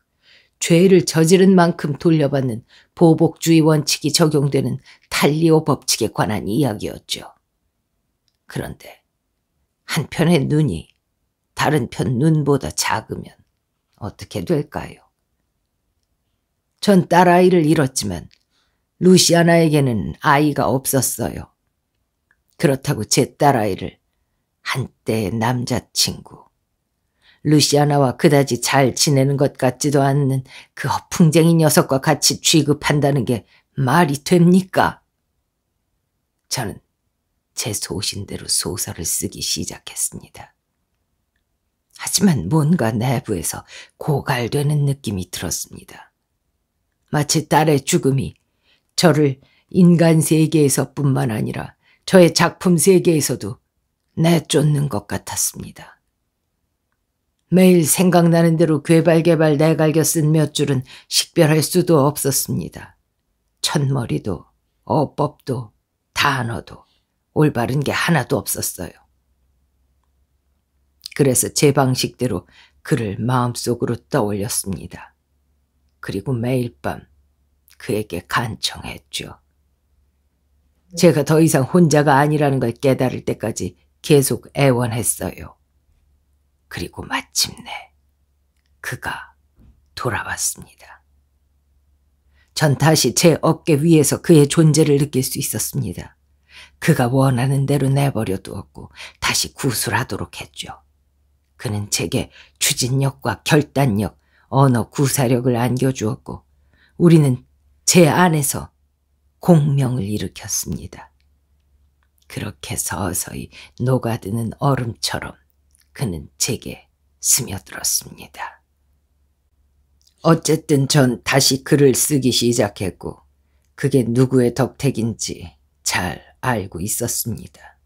죄를 저지른 만큼 돌려받는 보복주의 원칙이 적용되는 탈리오 법칙에 관한 이야기였죠. 그런데 한편의 눈이 다른 편 눈보다 작으면 어떻게 될까요? 전 딸아이를 잃었지만 루시아나에게는 아이가 없었어요. 그렇다고 제 딸아이를 한때 남자친구. 루시아나와 그다지 잘 지내는 것 같지도 않는 그 허풍쟁이 녀석과 같이 취급한다는 게 말이 됩니까? 저는 제 소신대로 소설을 쓰기 시작했습니다. 하지만 뭔가 내부에서 고갈되는 느낌이 들었습니다. 마치 딸의 죽음이 저를 인간 세계에서 뿐만 아니라 저의 작품 세계에서도 내쫓는 것 같았습니다. 매일 생각나는 대로 괴발개발 내갈겨 쓴 몇 줄은 식별할 수도 없었습니다. 첫머리도 어법도 단어도 올바른 게 하나도 없었어요. 그래서 제 방식대로 그를 마음속으로 떠올렸습니다. 그리고 매일 밤 그에게 간청했죠. 제가 더 이상 혼자가 아니라는 걸 깨달을 때까지 계속 애원했어요. 그리고 마침내 그가 돌아왔습니다. 전 다시 제 어깨 위에서 그의 존재를 느낄 수 있었습니다. 그가 원하는 대로 내버려 두었고 다시 구술하도록 했죠. 그는 제게 추진력과 결단력, 언어 구사력을 안겨주었고 우리는 제 안에서 공명을 일으켰습니다. 그렇게 서서히 녹아드는 얼음처럼 그는 제게 스며들었습니다. 어쨌든 전 다시 글을 쓰기 시작했고 그게 누구의 덕택인지 잘 알고 있었습니다.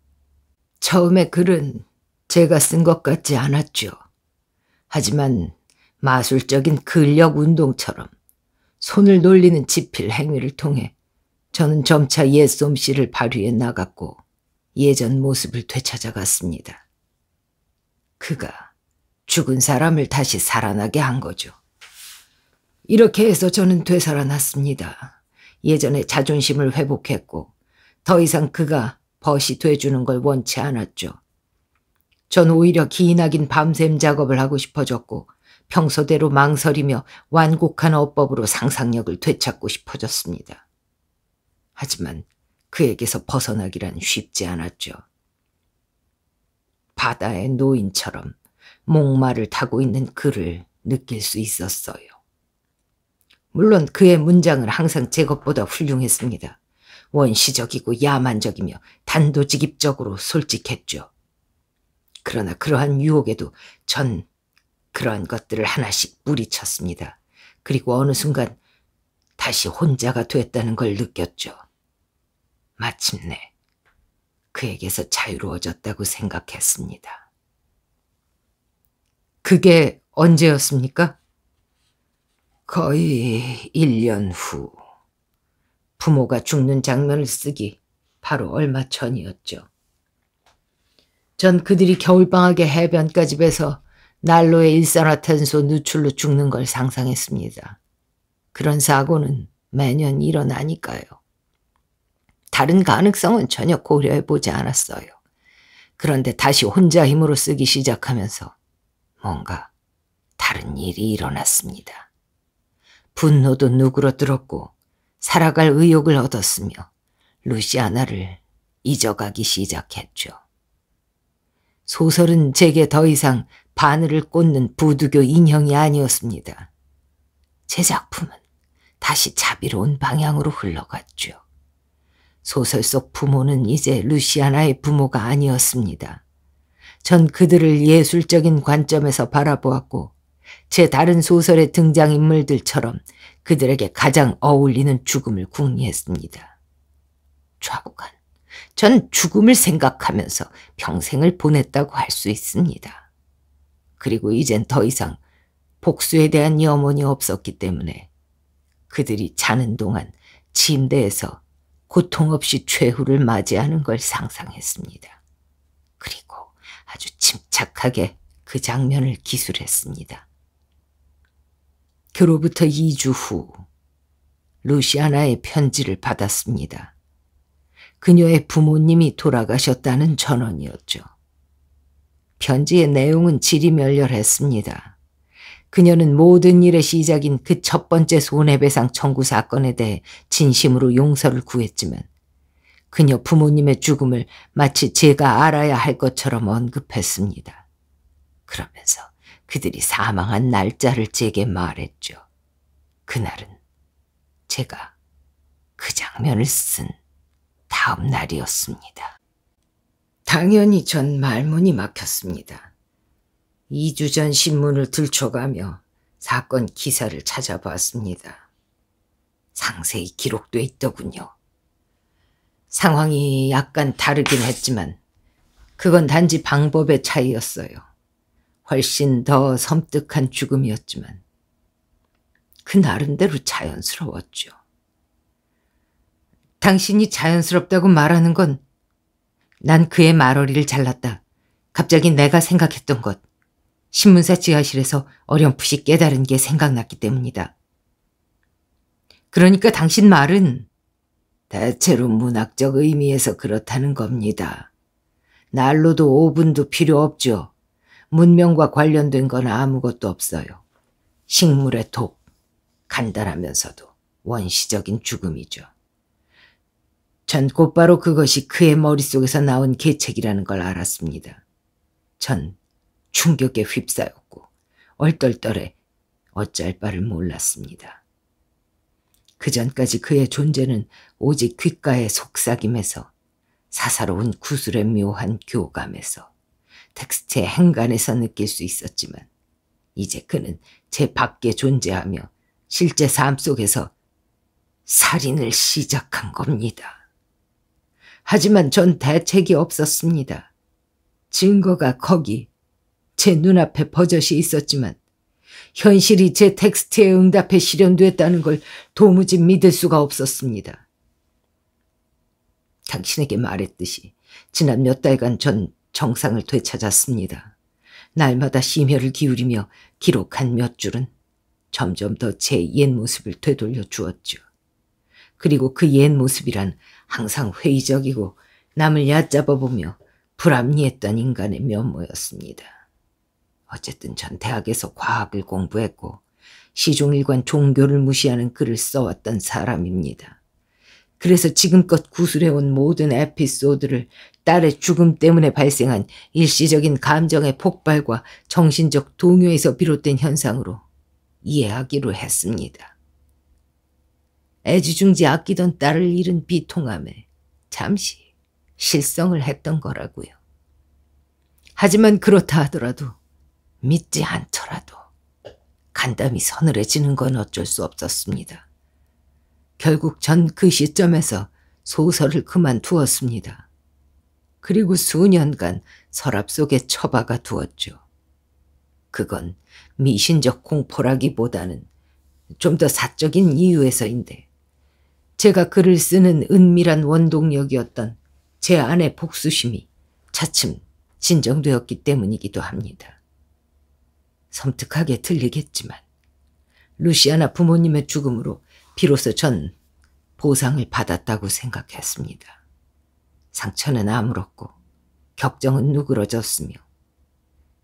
처음에 글은 제가 쓴 것 같지 않았죠. 하지만 마술적인 근력 운동처럼 손을 놀리는 지필 행위를 통해 저는 점차 옛솜씨를 발휘해 나갔고 예전 모습을 되찾아갔습니다. 그가 죽은 사람을 다시 살아나게 한 거죠. 이렇게 해서 저는 되살아났습니다. 예전의 자존심을 회복했고 더 이상 그가 벗이 돼주는 걸 원치 않았죠. 전 오히려 기인하긴 밤샘 작업을 하고 싶어졌고 평소대로 망설이며 완곡한 어법으로 상상력을 되찾고 싶어졌습니다. 하지만 그에게서 벗어나기란 쉽지 않았죠. 바다의 노인처럼 목마를 타고 있는 그를 느낄 수 있었어요. 물론 그의 문장은 항상 제 것보다 훌륭했습니다. 원시적이고 야만적이며 단도직입적으로 솔직했죠. 그러나 그러한 유혹에도 전 그러한 것들을 하나씩 뿌리쳤습니다. 그리고 어느 순간 다시 혼자가 됐다는 걸 느꼈죠. 마침내 그에게서 자유로워졌다고 생각했습니다. 그게 언제였습니까? 거의 1년 후. 부모가 죽는 장면을 쓰기 바로 얼마 전이었죠. 전 그들이 겨울방학에 해변가 집에서 난로에 일산화탄소 누출로 죽는 걸 상상했습니다. 그런 사고는 매년 일어나니까요. 다른 가능성은 전혀 고려해보지 않았어요. 그런데 다시 혼자 힘으로 쓰기 시작하면서 뭔가 다른 일이 일어났습니다. 분노도 누그러들었고 살아갈 의욕을 얻었으며 루시아나를 잊어가기 시작했죠. 소설은 제게 더 이상 바늘을 꽂는 부두교 인형이 아니었습니다. 제 작품은 다시 자비로운 방향으로 흘러갔죠. 소설 속 부모는 이제 루시아나의 부모가 아니었습니다. 전 그들을 예술적인 관점에서 바라보았고 제 다른 소설의 등장인물들처럼 그들에게 가장 어울리는 죽음을 궁리했습니다. 좌우간, 전 죽음을 생각하면서 평생을 보냈다고 할 수 있습니다. 그리고 이젠 더 이상 복수에 대한 염원이 없었기 때문에 그들이 자는 동안 침대에서 고통 없이 최후를 맞이하는 걸 상상했습니다. 그리고 아주 침착하게 그 장면을 기술했습니다. 그로부터 2주 후 루시아나의 편지를 받았습니다. 그녀의 부모님이 돌아가셨다는 전언이었죠. 편지의 내용은 지리멸렬했습니다. 그녀는 모든 일의 시작인 그 첫 번째 손해배상 청구 사건에 대해 진심으로 용서를 구했지만 그녀 부모님의 죽음을 마치 제가 알아야 할 것처럼 언급했습니다. 그러면서 그들이 사망한 날짜를 제게 말했죠. 그날은 제가 그 장면을 쓴 다음 날이었습니다. 당연히 전 말문이 막혔습니다. 2주 전 신문을 들춰가며 사건 기사를 찾아봤습니다. 상세히 기록돼 있더군요. 상황이 약간 다르긴 했지만 그건 단지 방법의 차이였어요. 훨씬 더 섬뜩한 죽음이었지만 그 나름대로 자연스러웠죠. 당신이 자연스럽다고 말하는 건 난 그의 말어리를 잘랐다. 갑자기 내가 생각했던 것. 신문사 지하실에서 어렴풋이 깨달은 게 생각났기 때문이다. 그러니까 당신 말은 대체로 문학적 의미에서 그렇다는 겁니다. 난로도 오븐도 필요 없죠. 문명과 관련된 건 아무것도 없어요. 식물의 독, 간단하면서도 원시적인 죽음이죠. 전 곧바로 그것이 그의 머릿속에서 나온 계책이라는 걸 알았습니다. 전 충격에 휩싸였고 얼떨떨해 어쩔 바를 몰랐습니다. 그 전까지 그의 존재는 오직 귓가의 속삭임에서 사사로운 구슬의 묘한 교감에서 텍스트의 행간에서 느낄 수 있었지만 이제 그는 제 밖에 존재하며 실제 삶 속에서 살인을 시작한 겁니다. 하지만 전 대책이 없었습니다. 증거가 거기 제 눈앞에 버젓이 있었지만 현실이 제 텍스트에 응답해 실현됐다는 걸 도무지 믿을 수가 없었습니다. 당신에게 말했듯이 지난 몇 달간 전 정상을 되찾았습니다. 날마다 심혈을 기울이며 기록한 몇 줄은 점점 더 제 옛 모습을 되돌려 주었죠. 그리고 그 옛 모습이란 항상 회의적이고 남을 얕잡아보며 불합리했던 인간의 면모였습니다. 어쨌든 전 대학에서 과학을 공부했고 시종일관 종교를 무시하는 글을 써왔던 사람입니다. 그래서 지금껏 구술해온 모든 에피소드를 딸의 죽음 때문에 발생한 일시적인 감정의 폭발과 정신적 동요에서 비롯된 현상으로 이해하기로 했습니다. 애지중지 아끼던 딸을 잃은 비통함에 잠시 실성을 했던 거라고요. 하지만 그렇다 하더라도 믿지 않더라도 간담이 서늘해지는 건 어쩔 수 없었습니다. 결국 전 그 시점에서 소설을 그만두었습니다. 그리고 수년간 서랍 속에 처박아 두었죠. 그건 미신적 공포라기보다는 좀 더 사적인 이유에서인데 제가 글을 쓰는 은밀한 원동력이었던 제 안의 복수심이 차츰 진정되었기 때문이기도 합니다. 섬뜩하게 들리겠지만 루시아나 부모님의 죽음으로 비로소 전 보상을 받았다고 생각했습니다. 상처는 아무렇고 격정은 누그러졌으며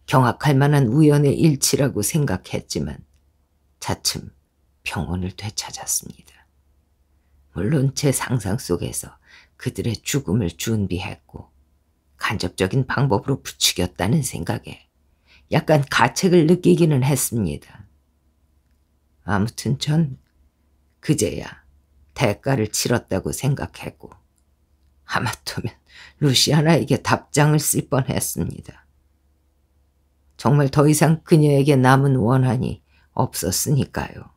경악할 만한 우연의 일치라고 생각했지만 차츰 병원을 되찾았습니다. 물론 제 상상 속에서 그들의 죽음을 준비했고 간접적인 방법으로 부추겼다는 생각에 약간 가책을 느끼기는 했습니다. 아무튼 전 그제야 대가를 치렀다고 생각했고 하마터면 루시아나에게 답장을 쓸 뻔했습니다. 정말 더 이상 그녀에게 남은 원한이 없었으니까요.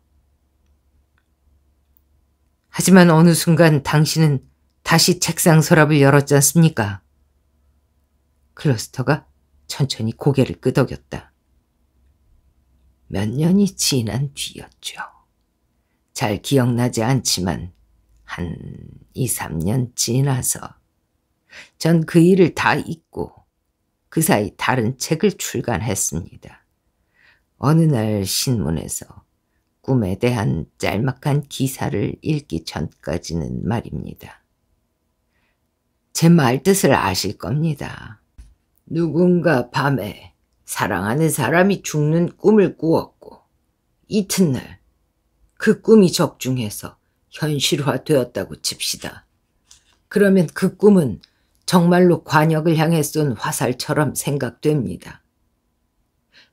하지만 어느 순간 당신은 다시 책상 서랍을 열었지 않습니까? 클러스터가 천천히 고개를 끄덕였다. 몇 년이 지난 뒤였죠. 잘 기억나지 않지만 한 2, 3년 지나서 전 그 일을 다 잊고 그 사이 다른 책을 출간했습니다. 어느 날 신문에서 꿈에 대한 짤막한 기사를 읽기 전까지는 말입니다. 제 말뜻을 아실 겁니다. 누군가 밤에 사랑하는 사람이 죽는 꿈을 꾸었고 이튿날 그 꿈이 적중해서 현실화 되었다고 칩시다. 그러면 그 꿈은 정말로 관역을 향해 쏜 화살처럼 생각됩니다.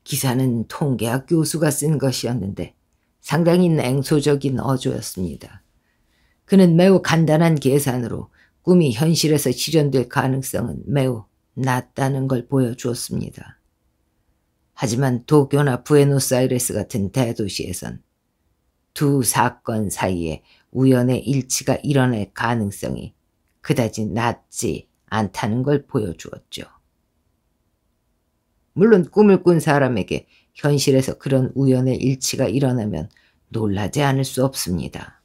기사는 통계학 교수가 쓴 것이었는데 상당히 냉소적인 어조였습니다. 그는 매우 간단한 계산으로 꿈이 현실에서 실현될 가능성은 매우 낫다는걸 보여주었습니다. 하지만 도쿄나 부에노스아이레스 같은 대도시에선 두 사건 사이에 우연의 일치가 일어날 가능성이 그다지 낮지 않다는 걸 보여주었죠. 물론 꿈을 꾼 사람에게 현실에서 그런 우연의 일치가 일어나면 놀라지 않을 수 없습니다.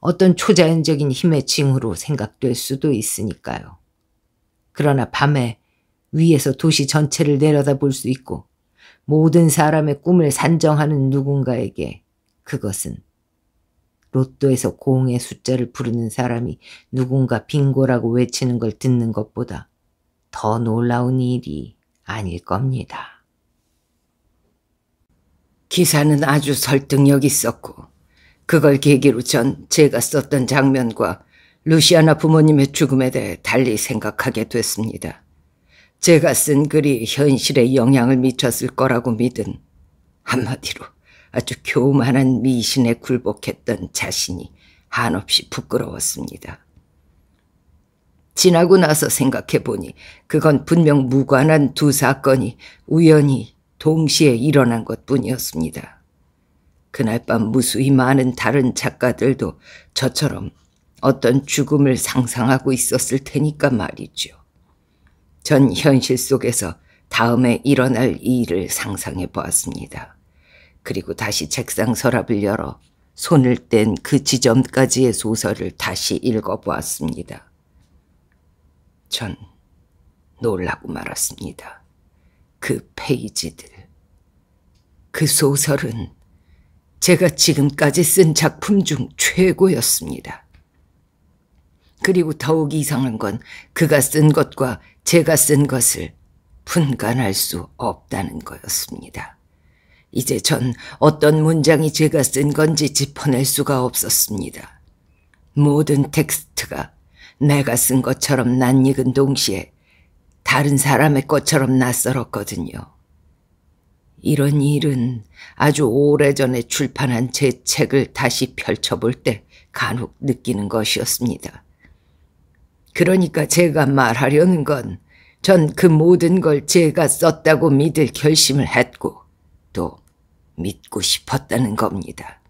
어떤 초자연적인 힘의 징후로 생각될 수도 있으니까요. 그러나 밤에 위에서 도시 전체를 내려다볼 수 있고 모든 사람의 꿈을 산정하는 누군가에게 그것은 로또에서 공의 숫자를 부르는 사람이 누군가 빙고라고 외치는 걸 듣는 것보다 더 놀라운 일이 아닐 겁니다. 기사는 아주 설득력 있었고 그걸 계기로 전 제가 썼던 장면과 루시아나 부모님의 죽음에 대해 달리 생각하게 됐습니다. 제가 쓴 글이 현실에 영향을 미쳤을 거라고 믿은 한마디로 아주 교만한 미신에 굴복했던 자신이 한없이 부끄러웠습니다. 지나고 나서 생각해보니 그건 분명 무관한 두 사건이 우연히 동시에 일어난 것 뿐이었습니다. 그날 밤 무수히 많은 다른 작가들도 저처럼 어떤 죽음을 상상하고 있었을 테니까 말이죠. 전 현실 속에서 다음에 일어날 일을 상상해 보았습니다. 그리고 다시 책상 서랍을 열어 손을 뗀 그 지점까지의 소설을 다시 읽어보았습니다. 전 놀라고 말았습니다. 그 페이지들. 그 소설은 제가 지금까지 쓴 작품 중 최고였습니다. 그리고 더욱 이상한 건 그가 쓴 것과 제가 쓴 것을 네. 분간할 수 없다는 거였습니다. 이제 전 어떤 문장이 제가 쓴 건지 짚어낼 수가 없었습니다. 모든 텍스트가 내가 쓴 것처럼 낯익은 동시에 다른 사람의 것처럼 낯설었거든요. 이런 일은 아주 오래전에 출판한 제 책을 다시 펼쳐볼 때 간혹 느끼는 것이었습니다. 그러니까 제가 말하려는 건 전 그 모든 걸 제가 썼다고 믿을 결심을 했고 또 믿고 싶었다는 겁니다.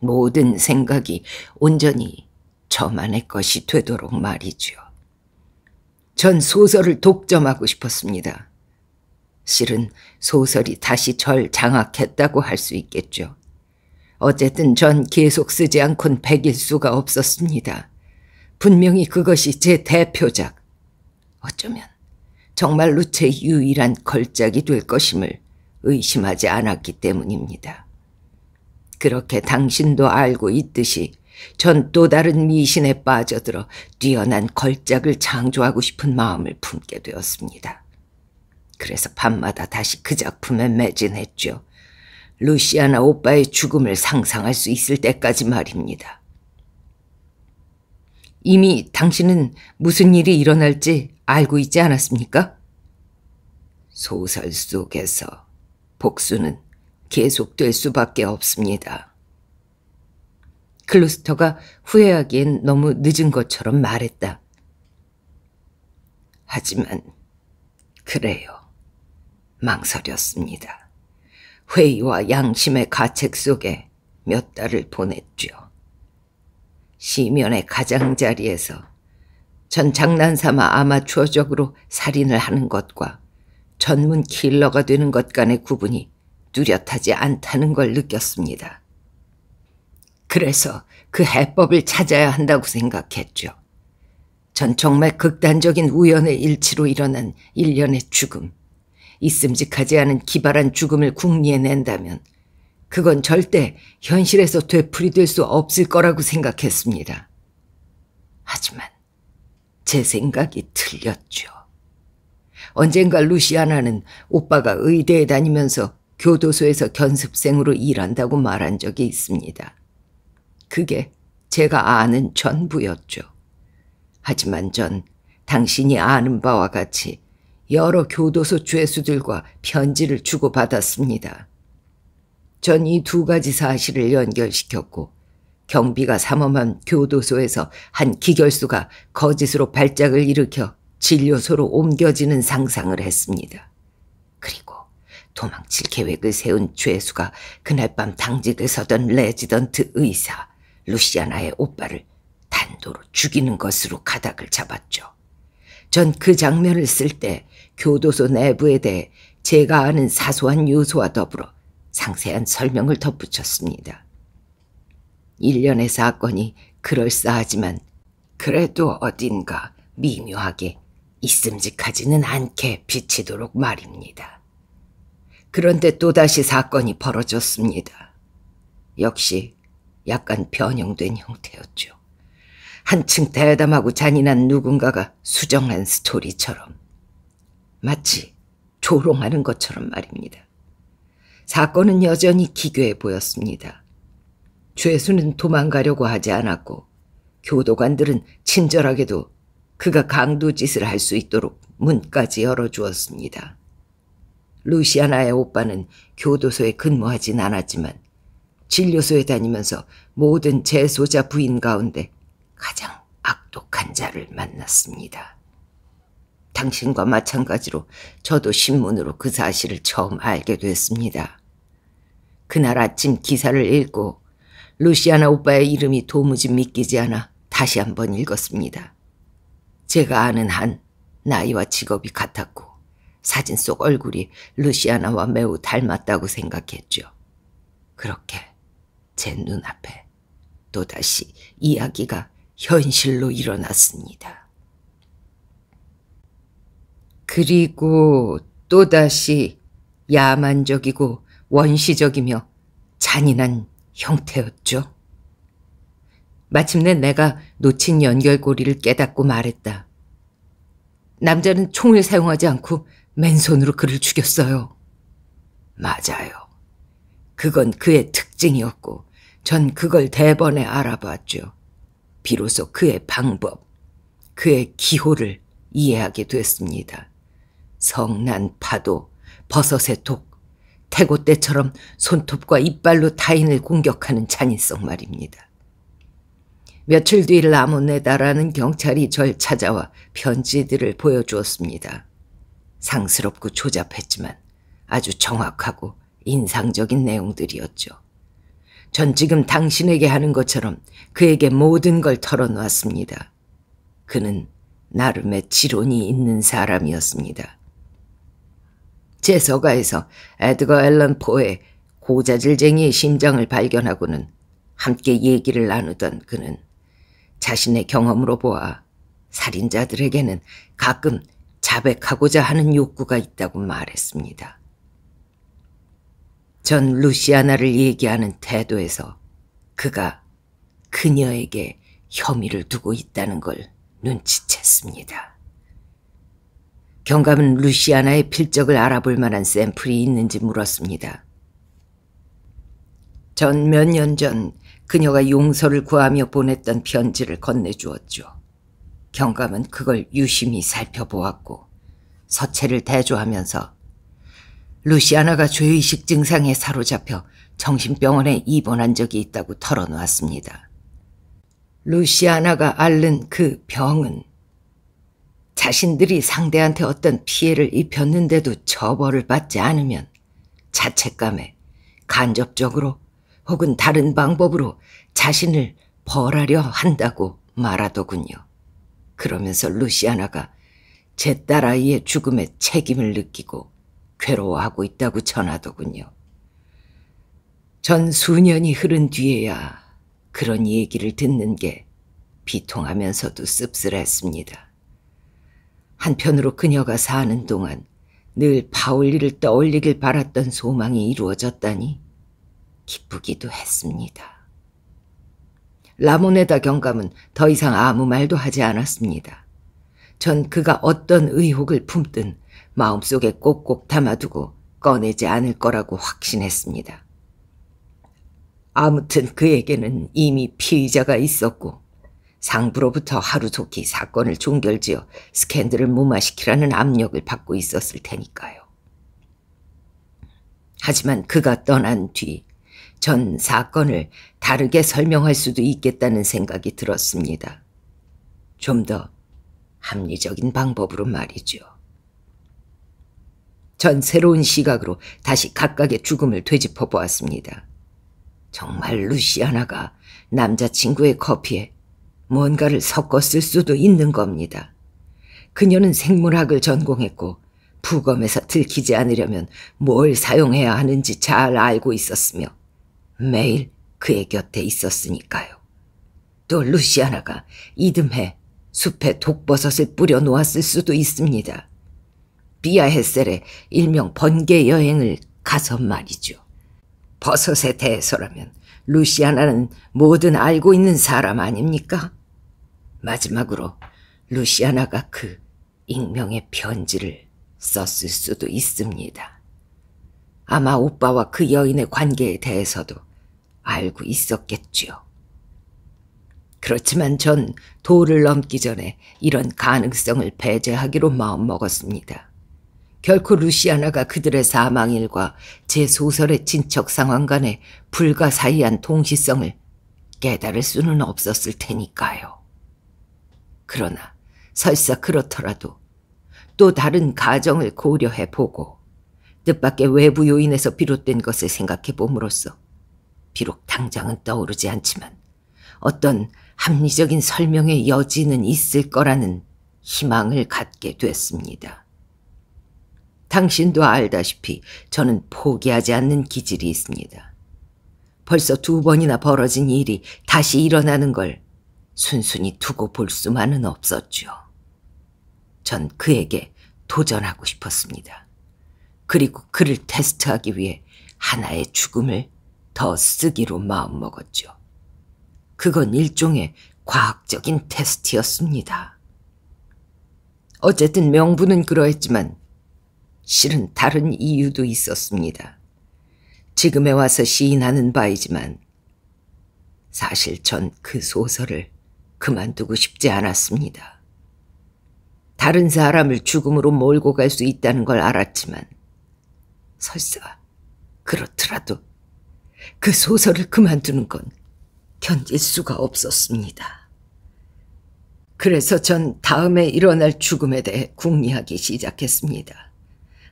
모든 생각이 온전히 저만의 것이 되도록 말이죠. 전 소설을 독점하고 싶었습니다. 실은 소설이 다시 절 장악했다고 할 수 있겠죠. 어쨌든 전 계속 쓰지 않곤 백일 수가 없었습니다. 분명히 그것이 제 대표작, 어쩌면 정말로 제 유일한 걸작이 될 것임을 의심하지 않았기 때문입니다. 그렇게 당신도 알고 있듯이 전 또 다른 미신에 빠져들어 뛰어난 걸작을 창조하고 싶은 마음을 품게 되었습니다. 그래서 밤마다 다시 그 작품에 매진했죠. 루시아나 오빠의 죽음을 상상할 수 있을 때까지 말입니다. 이미 당신은 무슨 일이 일어날지 알고 있지 않았습니까? 소설 속에서 복수는 계속될 수밖에 없습니다. 클루스터가 후회하기엔 너무 늦은 것처럼 말했다. 하지만 그래요. 망설였습니다. 회의와 양심의 가책 속에 몇 달을 보냈죠. 시면의 가장자리에서 전 장난삼아 아마추어적으로 살인을 하는 것과 전문 킬러가 되는 것 간의 구분이 뚜렷하지 않다는 걸 느꼈습니다. 그래서 그 해법을 찾아야 한다고 생각했죠. 전 정말 극단적인 우연의 일치로 일어난 일련의 죽음, 있음직하지 않은 기발한 죽음을 궁리해낸다면 그건 절대 현실에서 되풀이될 수 없을 거라고 생각했습니다. 하지만 제 생각이 틀렸죠. 언젠가 루시아나는 오빠가 의대에 다니면서 교도소에서 견습생으로 일한다고 말한 적이 있습니다. 그게 제가 아는 전부였죠. 하지만 전 당신이 아는 바와 같이 여러 교도소 죄수들과 편지를 주고받았습니다. 전이두 가지 사실을 연결시켰고 경비가 삼엄한 교도소에서 한 기결수가 거짓으로 발작을 일으켜 진료소로 옮겨지는 상상을 했습니다. 그리고 도망칠 계획을 세운 죄수가 그날 밤 당직을 서던 레지던트 의사 루시아나의 오빠를 단도로 죽이는 것으로 가닥을 잡았죠. 전 그 장면을 쓸 때 교도소 내부에 대해 제가 아는 사소한 요소와 더불어 상세한 설명을 덧붙였습니다. 일련의 사건이 그럴싸하지만 그래도 어딘가 미묘하게 있음직하지는 않게 비치도록 말입니다. 그런데 또다시 사건이 벌어졌습니다. 역시 약간 변형된 형태였죠. 한층 대담하고 잔인한 누군가가 수정한 스토리처럼 마치 조롱하는 것처럼 말입니다. 사건은 여전히 기괴해 보였습니다. 죄수는 도망가려고 하지 않았고 교도관들은 친절하게도 그가 강도 짓을 할 수 있도록 문까지 열어주었습니다. 루시아나의 오빠는 교도소에 근무하진 않았지만 진료소에 다니면서 모든 재소자 부인 가운데 가장 악독한 자를 만났습니다. 당신과 마찬가지로 저도 신문으로 그 사실을 처음 알게 됐습니다. 그날 아침 기사를 읽고 루시아나 오빠의 이름이 도무지 믿기지 않아 다시 한번 읽었습니다. 제가 아는 한 나이와 직업이 같았고 사진 속 얼굴이 루시아나와 매우 닮았다고 생각했죠. 그렇게 제 눈앞에 또다시 이야기가 현실로 일어났습니다. 그리고 또다시 야만적이고 원시적이며 잔인한 형태였죠. 마침내 내가 놓친 연결고리를 깨닫고 말했다. 남자는 총을 사용하지 않고 맨손으로 그를 죽였어요. 맞아요. 그건 그의 특징이었고 전 그걸 대번에 알아봤죠. 비로소 그의 방법, 그의 기호를 이해하게 됐습니다. 성난 파도, 버섯의 독, 태고 때처럼 손톱과 이빨로 타인을 공격하는 잔인성 말입니다. 며칠 뒤 라모네다라는 경찰이 절 찾아와 편지들을 보여주었습니다. 상스럽고 조잡했지만 아주 정확하고 인상적인 내용들이었죠. 전 지금 당신에게 하는 것처럼 그에게 모든 걸 털어놓았습니다. 그는 나름의 지론이 있는 사람이었습니다. 제 서가에서 에드거 앨런 포의 고자질쟁이의 심장을 발견하고는 함께 얘기를 나누던 그는 자신의 경험으로 보아 살인자들에게는 가끔 자백하고자 하는 욕구가 있다고 말했습니다. 전 루시아나를 얘기하는 태도에서 그가 그녀에게 혐의를 두고 있다는 걸 눈치챘습니다. 경감은 루시아나의 필적을 알아볼 만한 샘플이 있는지 물었습니다. 전 몇 년 전 그녀가 용서를 구하며 보냈던 편지를 건네주었죠. 경감은 그걸 유심히 살펴보았고 서체를 대조하면서 루시아나가 죄의식 증상에 사로잡혀 정신병원에 입원한 적이 있다고 털어놓았습니다. 루시아나가 앓는 그 병은 자신들이 상대한테 어떤 피해를 입혔는데도 처벌을 받지 않으면 자책감에 간접적으로 혹은 다른 방법으로 자신을 벌하려 한다고 말하더군요. 그러면서 루시아나가 제 딸아이의 죽음에 책임을 느끼고 괴로워하고 있다고 전하더군요. 전 수년이 흐른 뒤에야 그런 얘기를 듣는 게 비통하면서도 씁쓸했습니다. 한편으로 그녀가 사는 동안 늘 바울리를 떠올리길 바랐던 소망이 이루어졌다니 기쁘기도 했습니다. 라모네다 경감은 더 이상 아무 말도 하지 않았습니다. 전 그가 어떤 의혹을 품든 마음속에 꼭꼭 담아두고 꺼내지 않을 거라고 확신했습니다. 아무튼 그에게는 이미 피의자가 있었고 상부로부터 하루속히 사건을 종결지어 스캔들을 무마시키라는 압력을 받고 있었을 테니까요. 하지만 그가 떠난 뒤 전 사건을 다르게 설명할 수도 있겠다는 생각이 들었습니다. 좀 더 합리적인 방법으로 말이죠. 전 새로운 시각으로 다시 각각의 죽음을 되짚어 보았습니다. 정말 루시아나가 남자친구의 커피에 뭔가를 섞었을 수도 있는 겁니다. 그녀는 생물학을 전공했고 부검에서 들키지 않으려면 뭘 사용해야 하는지 잘 알고 있었으며 매일 그의 곁에 있었으니까요. 또 루시아나가 이듬해 숲에 독버섯을 뿌려놓았을 수도 있습니다. 비아 헤셀의 일명 번개 여행을 가서 말이죠. 버섯에 대해서라면 루시아나는 뭐든 알고 있는 사람 아닙니까? 마지막으로 루시아나가 그 익명의 편지를 썼을 수도 있습니다. 아마 오빠와 그 여인의 관계에 대해서도 알고 있었겠지요. 그렇지만 전 도를 넘기 전에 이런 가능성을 배제하기로 마음먹었습니다. 결코 루시아나가 그들의 사망일과 제 소설의 친척 상황 간의 불가사의한 동시성을 깨달을 수는 없었을 테니까요. 그러나 설사 그렇더라도 또 다른 가정을 고려해 보고 뜻밖의 외부 요인에서 비롯된 것을 생각해 봄으로써 비록 당장은 떠오르지 않지만 어떤 합리적인 설명의 여지는 있을 거라는 희망을 갖게 됐습니다. 당신도 알다시피 저는 포기하지 않는 기질이 있습니다. 벌써 두 번이나 벌어진 일이 다시 일어나는 걸 순순히 두고 볼 수만은 없었지요. 전 그에게 도전하고 싶었습니다. 그리고 그를 테스트하기 위해 하나의 죽음을 더 쓰기로 마음먹었죠. 그건 일종의 과학적인 테스트였습니다. 어쨌든 명분은 그러했지만 실은 다른 이유도 있었습니다. 지금에 와서 시인하는 바이지만 사실 전 그 소설을 그만두고 싶지 않았습니다. 다른 사람을 죽음으로 몰고 갈 수 있다는 걸 알았지만 설사 그렇더라도 그 소설을 그만두는 건 견딜 수가 없었습니다. 그래서 전 다음에 일어날 죽음에 대해 궁리하기 시작했습니다.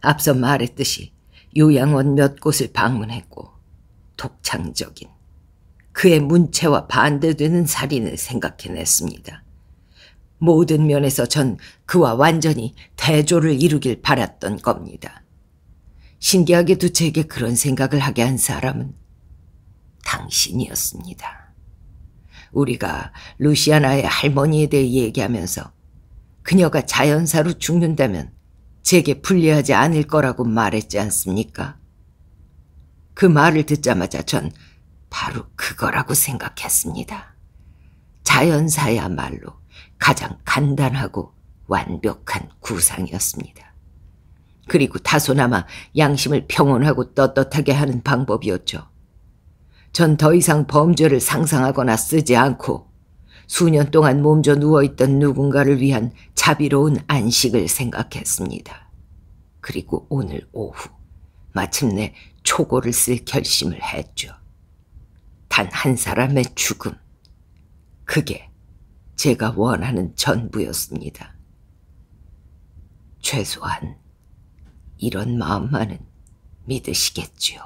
앞서 말했듯이 요양원 몇 곳을 방문했고 독창적인 그의 문체와 반대되는 살인을 생각해냈습니다. 모든 면에서 전 그와 완전히 대조를 이루길 바랐던 겁니다. 신기하게도 제게 그런 생각을 하게 한 사람은 당신이었습니다. 우리가 루시아나의 할머니에 대해 얘기하면서 그녀가 자연사로 죽는다면 제게 불리하지 않을 거라고 말했지 않습니까? 그 말을 듣자마자 전 바로 그거라고 생각했습니다. 자연사야말로 가장 간단하고 완벽한 구상이었습니다. 그리고 다소나마 양심을 평온하고 떳떳하게 하는 방법이었죠. 전 더 이상 범죄를 상상하거나 쓰지 않고 수년 동안 몸져 누워있던 누군가를 위한 자비로운 안식을 생각했습니다. 그리고 오늘 오후 마침내 초고를 쓸 결심을 했죠. 단한 사람의 죽음. 그게 제가 원하는 전부였습니다. 최소한 이런 마음만은 믿으시겠지요.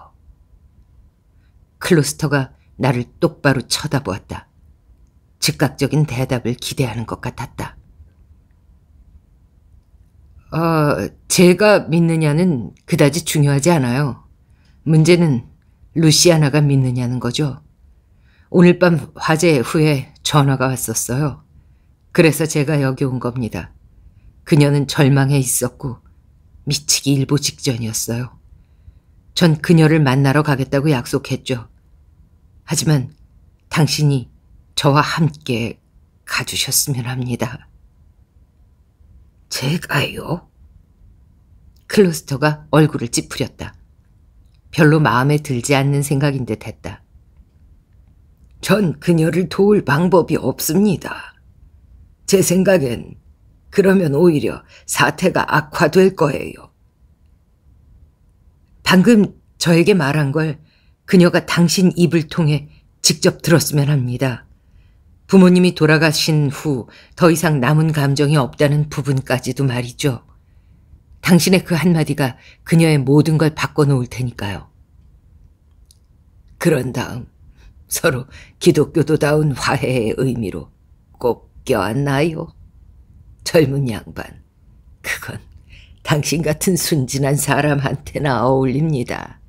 클로스터가 나를 똑바로 쳐다보았다. 즉각적인 대답을 기대하는 것 같았다. 어, 제가 믿느냐는 그다지 중요하지 않아요. 문제는 루시아나가 믿느냐는 거죠. 오늘 밤 화재 후에 전화가 왔었어요. 그래서 제가 여기 온 겁니다. 그녀는 절망에 있었고 미치기 일보 직전이었어요. 전 그녀를 만나러 가겠다고 약속했죠. 하지만 당신이 저와 함께 가주셨으면 합니다. 제가요? 클로스터가 얼굴을 찌푸렸다. 별로 마음에 들지 않는 생각인 듯 했다. 전 그녀를 도울 방법이 없습니다. 제 생각엔 그러면 오히려 사태가 악화될 거예요. 방금 저에게 말한 걸 그녀가 당신 입을 통해 직접 들었으면 합니다. 부모님이 돌아가신 후 더 이상 남은 감정이 없다는 부분까지도 말이죠. 당신의 그 한마디가 그녀의 모든 걸 바꿔놓을 테니까요. 그런 다음 서로 기독교도다운 화해의 의미로 꼭 껴안나요. 젊은 양반, 그건 당신 같은 순진한 사람한테나 어울립니다.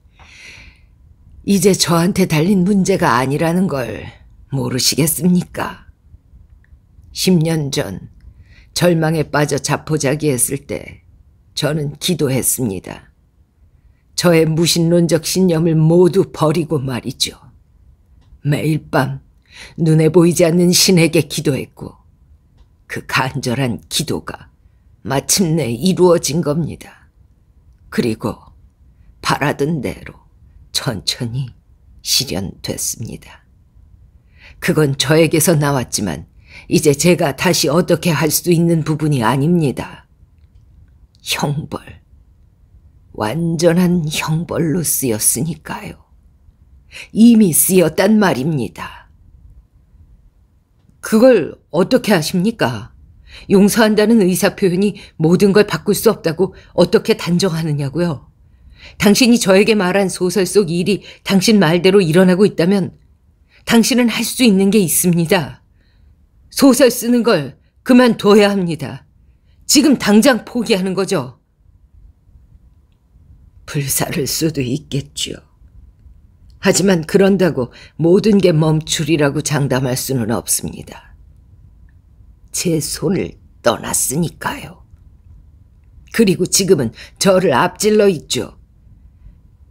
이제 저한테 달린 문제가 아니라는 걸 모르시겠습니까? 10년 전 절망에 빠져 자포자기했을 때 저는 기도했습니다. 저의 무신론적 신념을 모두 버리고 말이죠. 매일 밤 눈에 보이지 않는 신에게 기도했고 그 간절한 기도가 마침내 이루어진 겁니다. 그리고 바라던 대로 천천히 실현됐습니다. 그건 저에게서 나왔지만 이제 제가 다시 어떻게 할 수 있는 부분이 아닙니다. 형벌. 완전한 형벌로 쓰였으니까요. 이미 쓰였단 말입니다. 그걸 어떻게 아십니까? 용서한다는 의사표현이 모든 걸 바꿀 수 없다고 어떻게 단정하느냐고요. 당신이 저에게 말한 소설 속 일이 당신 말대로 일어나고 있다면 당신은 할 수 있는 게 있습니다. 소설 쓰는 걸 그만둬야 합니다. 지금 당장 포기하는 거죠. 불사를 수도 있겠죠 하지만 그런다고 모든 게 멈추리라고 장담할 수는 없습니다. 제 손을 떠났으니까요. 그리고 지금은 저를 앞질러 있죠.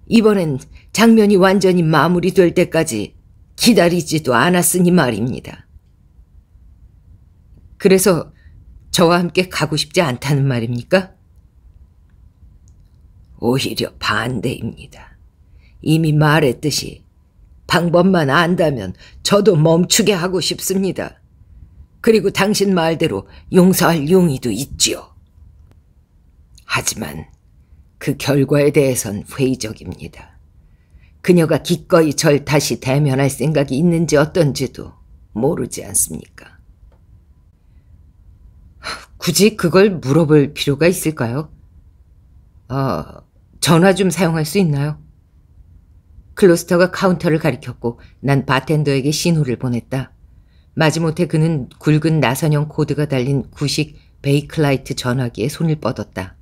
이번엔 장면이 완전히 마무리될 때까지 기다리지도 않았으니 말입니다. 그래서 저와 함께 가고 싶지 않다는 말입니까? 오히려 반대입니다. 이미 말했듯이 방법만 안다면 저도 멈추게 하고 싶습니다. 그리고 당신 말대로 용서할 용의도 있지요. 하지만 그 결과에 대해선 회의적입니다. 그녀가 기꺼이 절 다시 대면할 생각이 있는지 어떤지도 모르지 않습니까? 굳이 그걸 물어볼 필요가 있을까요? 어, 전화 좀 사용할 수 있나요? 클로스터가 카운터를 가리켰고 난 바텐더에게 신호를 보냈다. 마지못해 그는 굵은 나선형 코드가 달린 구식 베이클라이트 전화기에 손을 뻗었다.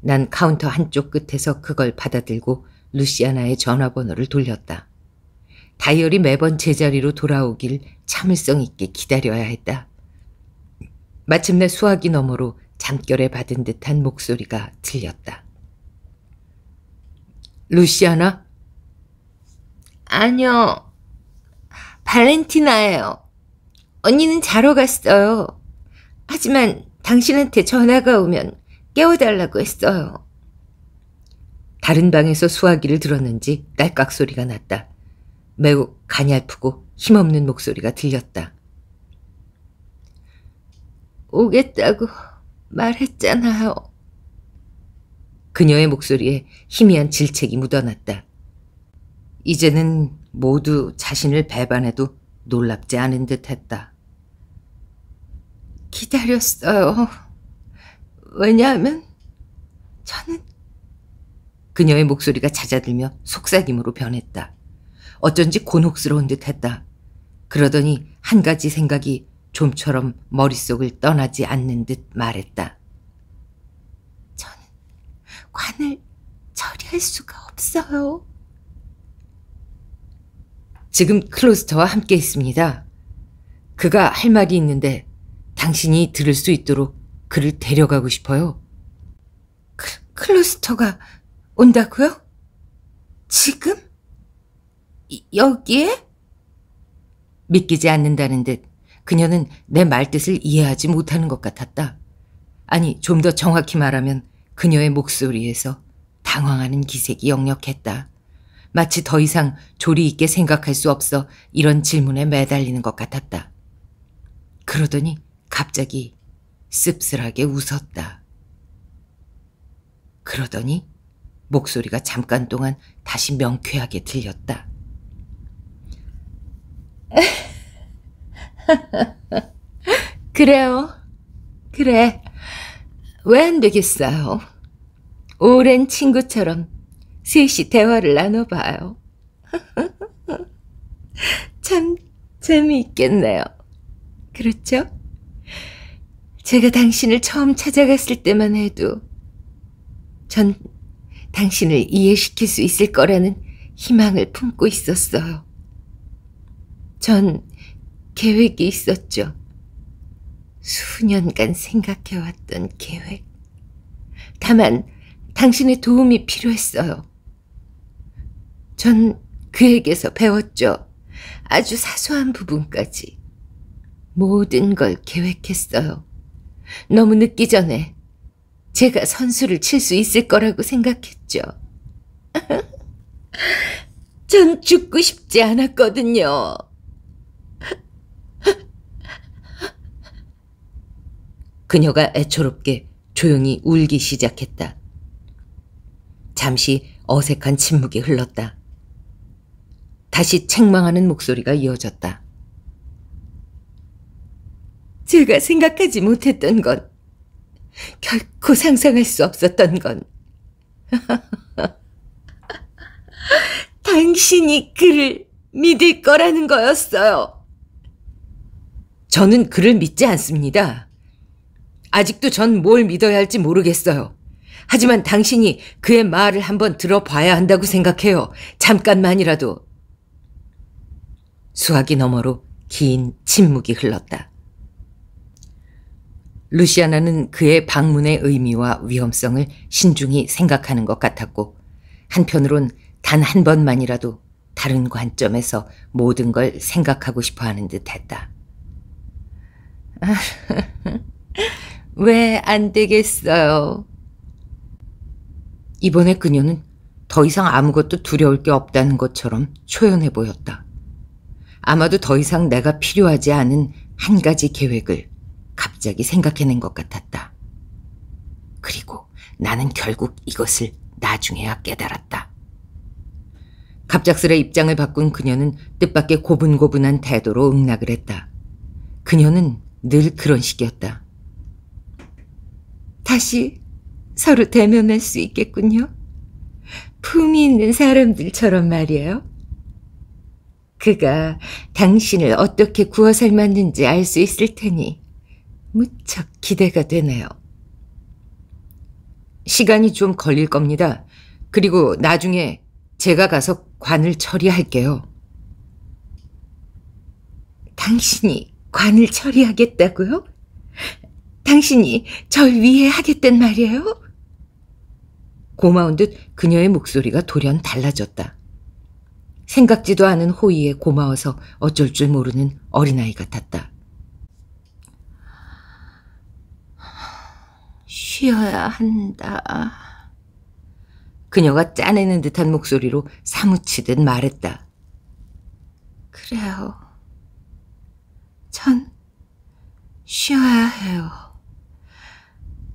난 카운터 한쪽 끝에서 그걸 받아들고 루시아나의 전화번호를 돌렸다. 다이어리 매번 제자리로 돌아오길 참을성 있게 기다려야 했다. 마침내 수화기 너머로 잠결에 받은 듯한 목소리가 들렸다. 루시아나? 아니요. 발렌티나예요. 언니는 자러 갔어요. 하지만 당신한테 전화가 오면 깨워달라고 했어요. 다른 방에서 수화기를 들었는지 딸깍 소리가 났다. 매우 간이 아프고 힘없는 목소리가 들렸다. 오겠다고 말했잖아요. 그녀의 목소리에 희미한 질책이 묻어났다. 이제는 모두 자신을 배반해도 놀랍지 않은 듯 했다. 기다렸어요. 왜냐하면 저는 그녀의 목소리가 잦아들며 속삭임으로 변했다. 어쩐지 곤혹스러운 듯 했다. 그러더니 한 가지 생각이 좀처럼 머릿속을 떠나지 않는 듯 말했다. 저는 관을 처리할 수가 없어요. 지금 클로스터와 함께 있습니다. 그가 할 말이 있는데 당신이 들을 수 있도록 그를 데려가고 싶어요. 크, 클로스터가 온다고요? 지금? 여기에? 믿기지 않는다는 듯 그녀는 내 말뜻을 이해하지 못하는 것 같았다. 아니, 좀 더 정확히 말하면 그녀의 목소리에서 당황하는 기색이 역력했다. 마치 더 이상 조리 있게 생각할 수 없어 이런 질문에 매달리는 것 같았다. 그러더니 갑자기 씁쓸하게 웃었다. 그러더니 목소리가 잠깐 동안 다시 명쾌하게 들렸다. 그래요. 그래. 왜 안 되겠어요? 오랜 친구처럼 셋이 대화를 나눠봐요. 참 재미있겠네요. 그렇죠? 제가 당신을 처음 찾아갔을 때만 해도 전 당신을 이해시킬 수 있을 거라는 희망을 품고 있었어요. 전 계획이 있었죠. 수년간 생각해왔던 계획. 다만 당신의 도움이 필요했어요. 전 그에게서 배웠죠. 아주 사소한 부분까지. 모든 걸 계획했어요. 너무 늦기 전에 제가 선수를 칠 수 있을 거라고 생각했죠. 전 죽고 싶지 않았거든요. 그녀가 애초롭게 조용히 울기 시작했다. 잠시 어색한 침묵이 흘렀다. 다시 책망하는 목소리가 이어졌다. 제가 생각하지 못했던 건, 결코 상상할 수 없었던 건, 당신이 그를 믿을 거라는 거였어요. 저는 그를 믿지 않습니다. 아직도 전 뭘 믿어야 할지 모르겠어요. 하지만 당신이 그의 말을 한번 들어봐야 한다고 생각해요. 잠깐만이라도. 수화기 너머로 긴 침묵이 흘렀다. 루시아나는 그의 방문의 의미와 위험성을 신중히 생각하는 것 같았고 한편으론 단 한 번만이라도 다른 관점에서 모든 걸 생각하고 싶어 하는 듯 했다. 왜 안 되겠어요? 이번에 그녀는 더 이상 아무것도 두려울 게 없다는 것처럼 초연해 보였다. 아마도 더 이상 내가 필요하지 않은 한 가지 계획을 갑자기 생각해낸 것 같았다. 그리고 나는 결국 이것을 나중에야 깨달았다. 갑작스레 입장을 바꾼 그녀는 뜻밖의 고분고분한 태도로 응낙을 했다. 그녀는 늘 그런 식이었다. 다시 서로 대면할 수 있겠군요. 품이 있는 사람들처럼 말이에요. 그가 당신을 어떻게 구워 삶았는지 알 수 있을 테니 무척 기대가 되네요. 시간이 좀 걸릴 겁니다. 그리고 나중에 제가 가서 관을 처리할게요. 당신이 관을 처리하겠다고요? 당신이 절 위해 하겠단 말이에요? 고마운 듯 그녀의 목소리가 돌연 달라졌다. 생각지도 않은 호의에 고마워서 어쩔 줄 모르는 어린아이 같았다. 쉬어야 한다. 그녀가 짜내는 듯한 목소리로 사무치듯 말했다. 그래요. 전 쉬어야 해요.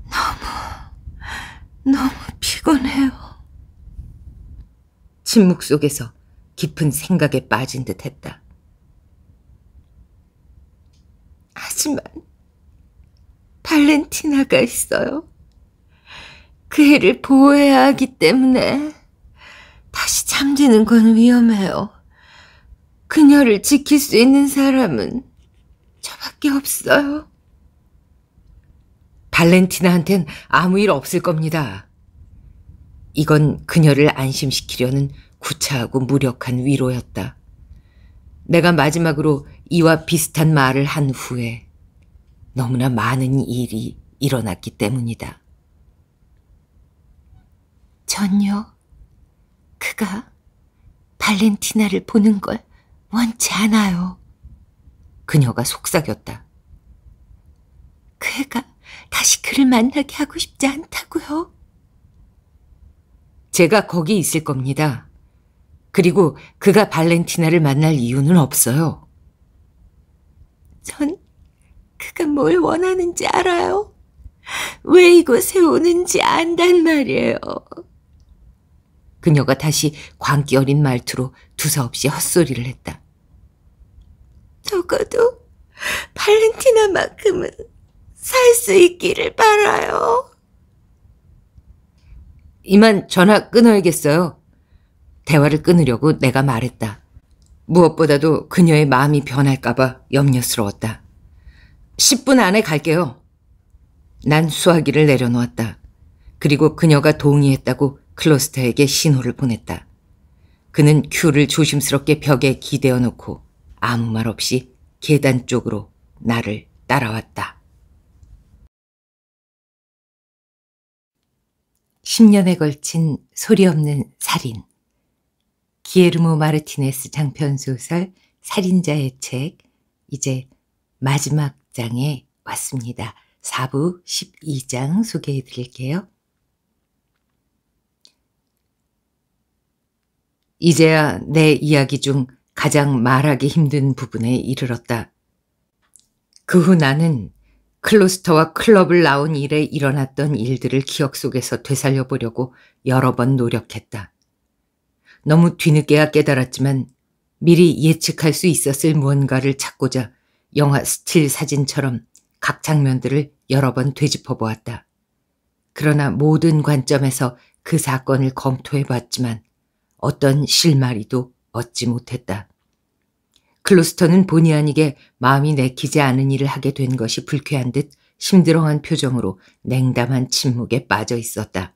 너무, 너무 피곤해요. 침묵 속에서 깊은 생각에 빠진 듯 했다. 하지만 발렌티나가 있어요. 그 애를 보호해야 하기 때문에 다시 잠드는 건 위험해요. 그녀를 지킬 수 있는 사람은 저밖에 없어요. 발렌티나한텐 아무 일 없을 겁니다. 이건 그녀를 안심시키려는 구차하고 무력한 위로였다. 내가 마지막으로 이와 비슷한 말을 한 후에 너무나 많은 일이 일어났기 때문이다. 전요, 그가 발렌티나를 보는 걸 원치 않아요. 그녀가 속삭였다. 그 애가 다시 그를 만나게 하고 싶지 않다고요? 제가 거기 있을 겁니다. 그리고 그가 발렌티나를 만날 이유는 없어요. 전 그가 뭘 원하는지 알아요. 왜 이곳에 오는지 안단 말이에요. 그녀가 다시 광기 어린 말투로 두서없이 헛소리를 했다. 적어도 발렌티나만큼은 살 수 있기를 바라요. 이만 전화 끊어야겠어요. 대화를 끊으려고 내가 말했다. 무엇보다도 그녀의 마음이 변할까봐 염려스러웠다. 10분 안에 갈게요. 난 수화기를 내려놓았다. 그리고 그녀가 동의했다고 클로스터에게 신호를 보냈다. 그는 큐를 조심스럽게 벽에 기대어 놓고 아무 말 없이 계단 쪽으로 나를 따라왔다. 10년에 걸친 소리 없는 살인. 기에르모 마르티네스 장편소설 살인자의 책 이제 마지막 장에 왔습니다. 4부 12장 소개해 드릴게요. 이제야 내 이야기 중 가장 말하기 힘든 부분에 이르렀다. 그 후 나는 클로스터와 클럽을 나온 이래 일어났던 일들을 기억 속에서 되살려 보려고 여러 번 노력했다. 너무 뒤늦게야 깨달았지만 미리 예측할 수 있었을 무언가를 찾고자 영화 스틸 사진처럼 각 장면들을 여러 번 되짚어 보았다. 그러나 모든 관점에서 그 사건을 검토해 봤지만 어떤 실마리도 얻지 못했다. 클로스터는 본의 아니게 마음이 내키지 않은 일을 하게 된 것이 불쾌한 듯 심드렁한 표정으로 냉담한 침묵에 빠져 있었다.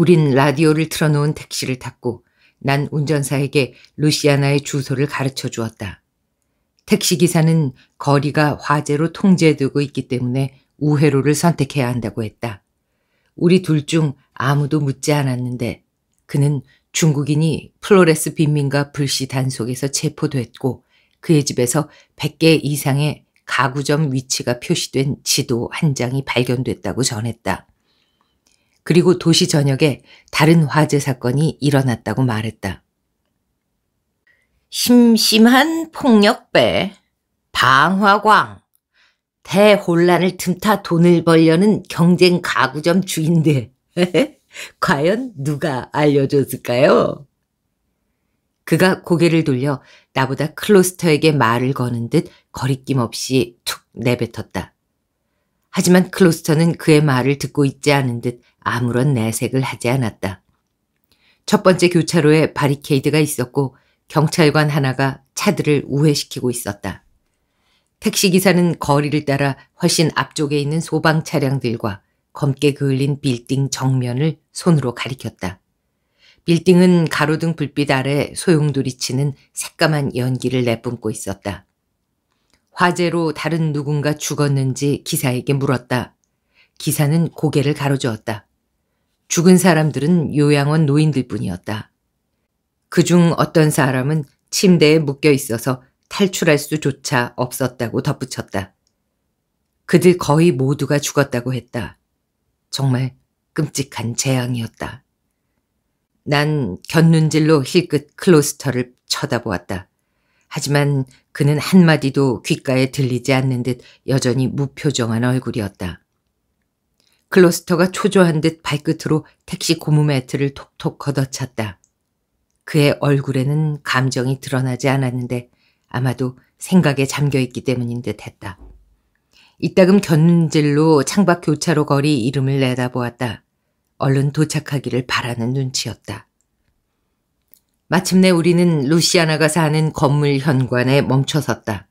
우린 라디오를 틀어놓은 택시를 탔고 난 운전사에게 루시아나의 주소를 가르쳐 주었다. 택시기사는 거리가 화재로 통제되고 있기 때문에 우회로를 선택해야 한다고 했다. 우리 둘 중 아무도 묻지 않았는데 그는 중국인이 플로레스 빈민가 불시 단속에서 체포됐고 그의 집에서 100개 이상의 가구점 위치가 표시된 지도 한 장이 발견됐다고 전했다. 그리고 도시 전역에 다른 화재 사건이 일어났다고 말했다. 심심한 폭력배, 방화광, 대혼란을 틈타 돈을 벌려는 경쟁 가구점 주인들. 과연 누가 알려줬을까요? 그가 고개를 돌려 나보다 클로스터에게 말을 거는 듯 거리낌 없이 툭 내뱉었다. 하지만 클로스터는 그의 말을 듣고 있지 않은 듯 아무런 내색을 하지 않았다. 첫 번째 교차로에 바리케이드가 있었고 경찰관 하나가 차들을 우회시키고 있었다. 택시기사는 거리를 따라 훨씬 앞쪽에 있는 소방 차량들과 검게 그을린 빌딩 정면을 손으로 가리켰다. 빌딩은 가로등 불빛 아래 소용돌이 치는 새까만 연기를 내뿜고 있었다. 화재로 다른 누군가 죽었는지 기사에게 물었다. 기사는 고개를 가로주었다. 죽은 사람들은 요양원 노인들 뿐이었다. 그 중 어떤 사람은 침대에 묶여 있어서 탈출할 수조차 없었다고 덧붙였다. 그들 거의 모두가 죽었다고 했다. 정말 끔찍한 재앙이었다. 난 견눈질로 힐끗 클로스터를 쳐다보았다. 하지만 그는 한마디도 귓가에 들리지 않는 듯 여전히 무표정한 얼굴이었다. 클로스터가 초조한 듯 발끝으로 택시 고무 매트를 톡톡 걷어찼다. 그의 얼굴에는 감정이 드러나지 않았는데 아마도 생각에 잠겨있기 때문인 듯 했다. 이따금 견눈질로 창밖 교차로 거리 이름을 내다보았다. 얼른 도착하기를 바라는 눈치였다. 마침내 우리는 루시아나가 사는 건물 현관에 멈춰섰다.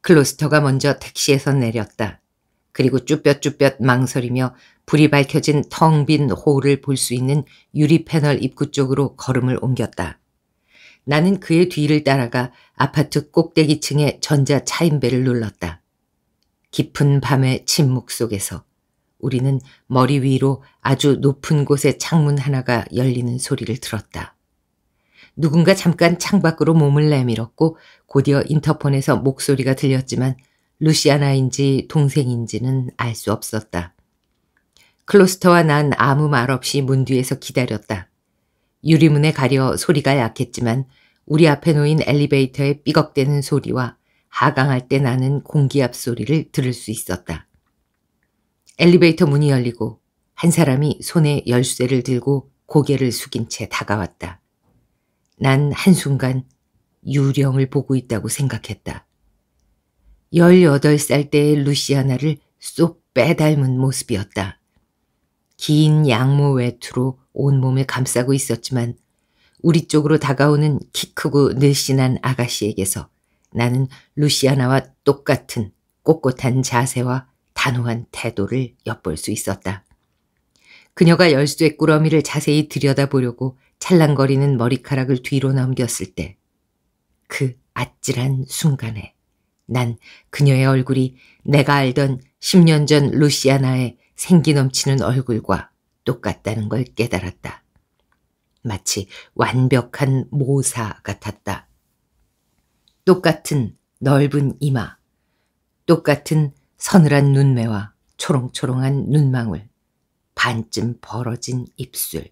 클로스터가 먼저 택시에서 내렸다. 그리고 쭈뼛쭈뼛 망설이며 불이 밝혀진 텅 빈 호를 볼 수 있는 유리 패널 입구 쪽으로 걸음을 옮겼다. 나는 그의 뒤를 따라가 아파트 꼭대기층에 전자 차인배를 눌렀다. 깊은 밤의 침묵 속에서 우리는 머리 위로 아주 높은 곳에 창문 하나가 열리는 소리를 들었다. 누군가 잠깐 창밖으로 몸을 내밀었고 곧이어 인터폰에서 목소리가 들렸지만 루시아나인지 동생인지는 알 수 없었다. 클로스터와 난 아무 말 없이 문 뒤에서 기다렸다. 유리문에 가려 소리가 약했지만 우리 앞에 놓인 엘리베이터의 삐걱대는 소리와 하강할 때 나는 공기압 소리를 들을 수 있었다. 엘리베이터 문이 열리고 한 사람이 손에 열쇠를 들고 고개를 숙인 채 다가왔다. 난 한순간 유령을 보고 있다고 생각했다. 1 8살 때의 루시아나를 쏙 빼닮은 모습이었다. 긴 양모 외투로 온몸에 감싸고 있었지만 우리 쪽으로 다가오는 키 크고 늘씬한 아가씨에게서 나는 루시아나와 똑같은 꼿꼿한 자세와 단호한 태도를 엿볼 수 있었다. 그녀가 열쇠 꾸러미를 자세히 들여다보려고 찰랑거리는 머리카락을 뒤로 넘겼을 때 그 아찔한 순간에 난 그녀의 얼굴이 내가 알던 10년 전 루시아나의 생기 넘치는 얼굴과 똑같다는 걸 깨달았다. 마치 완벽한 모사 같았다. 똑같은 넓은 이마, 똑같은 서늘한 눈매와 초롱초롱한 눈망울, 반쯤 벌어진 입술.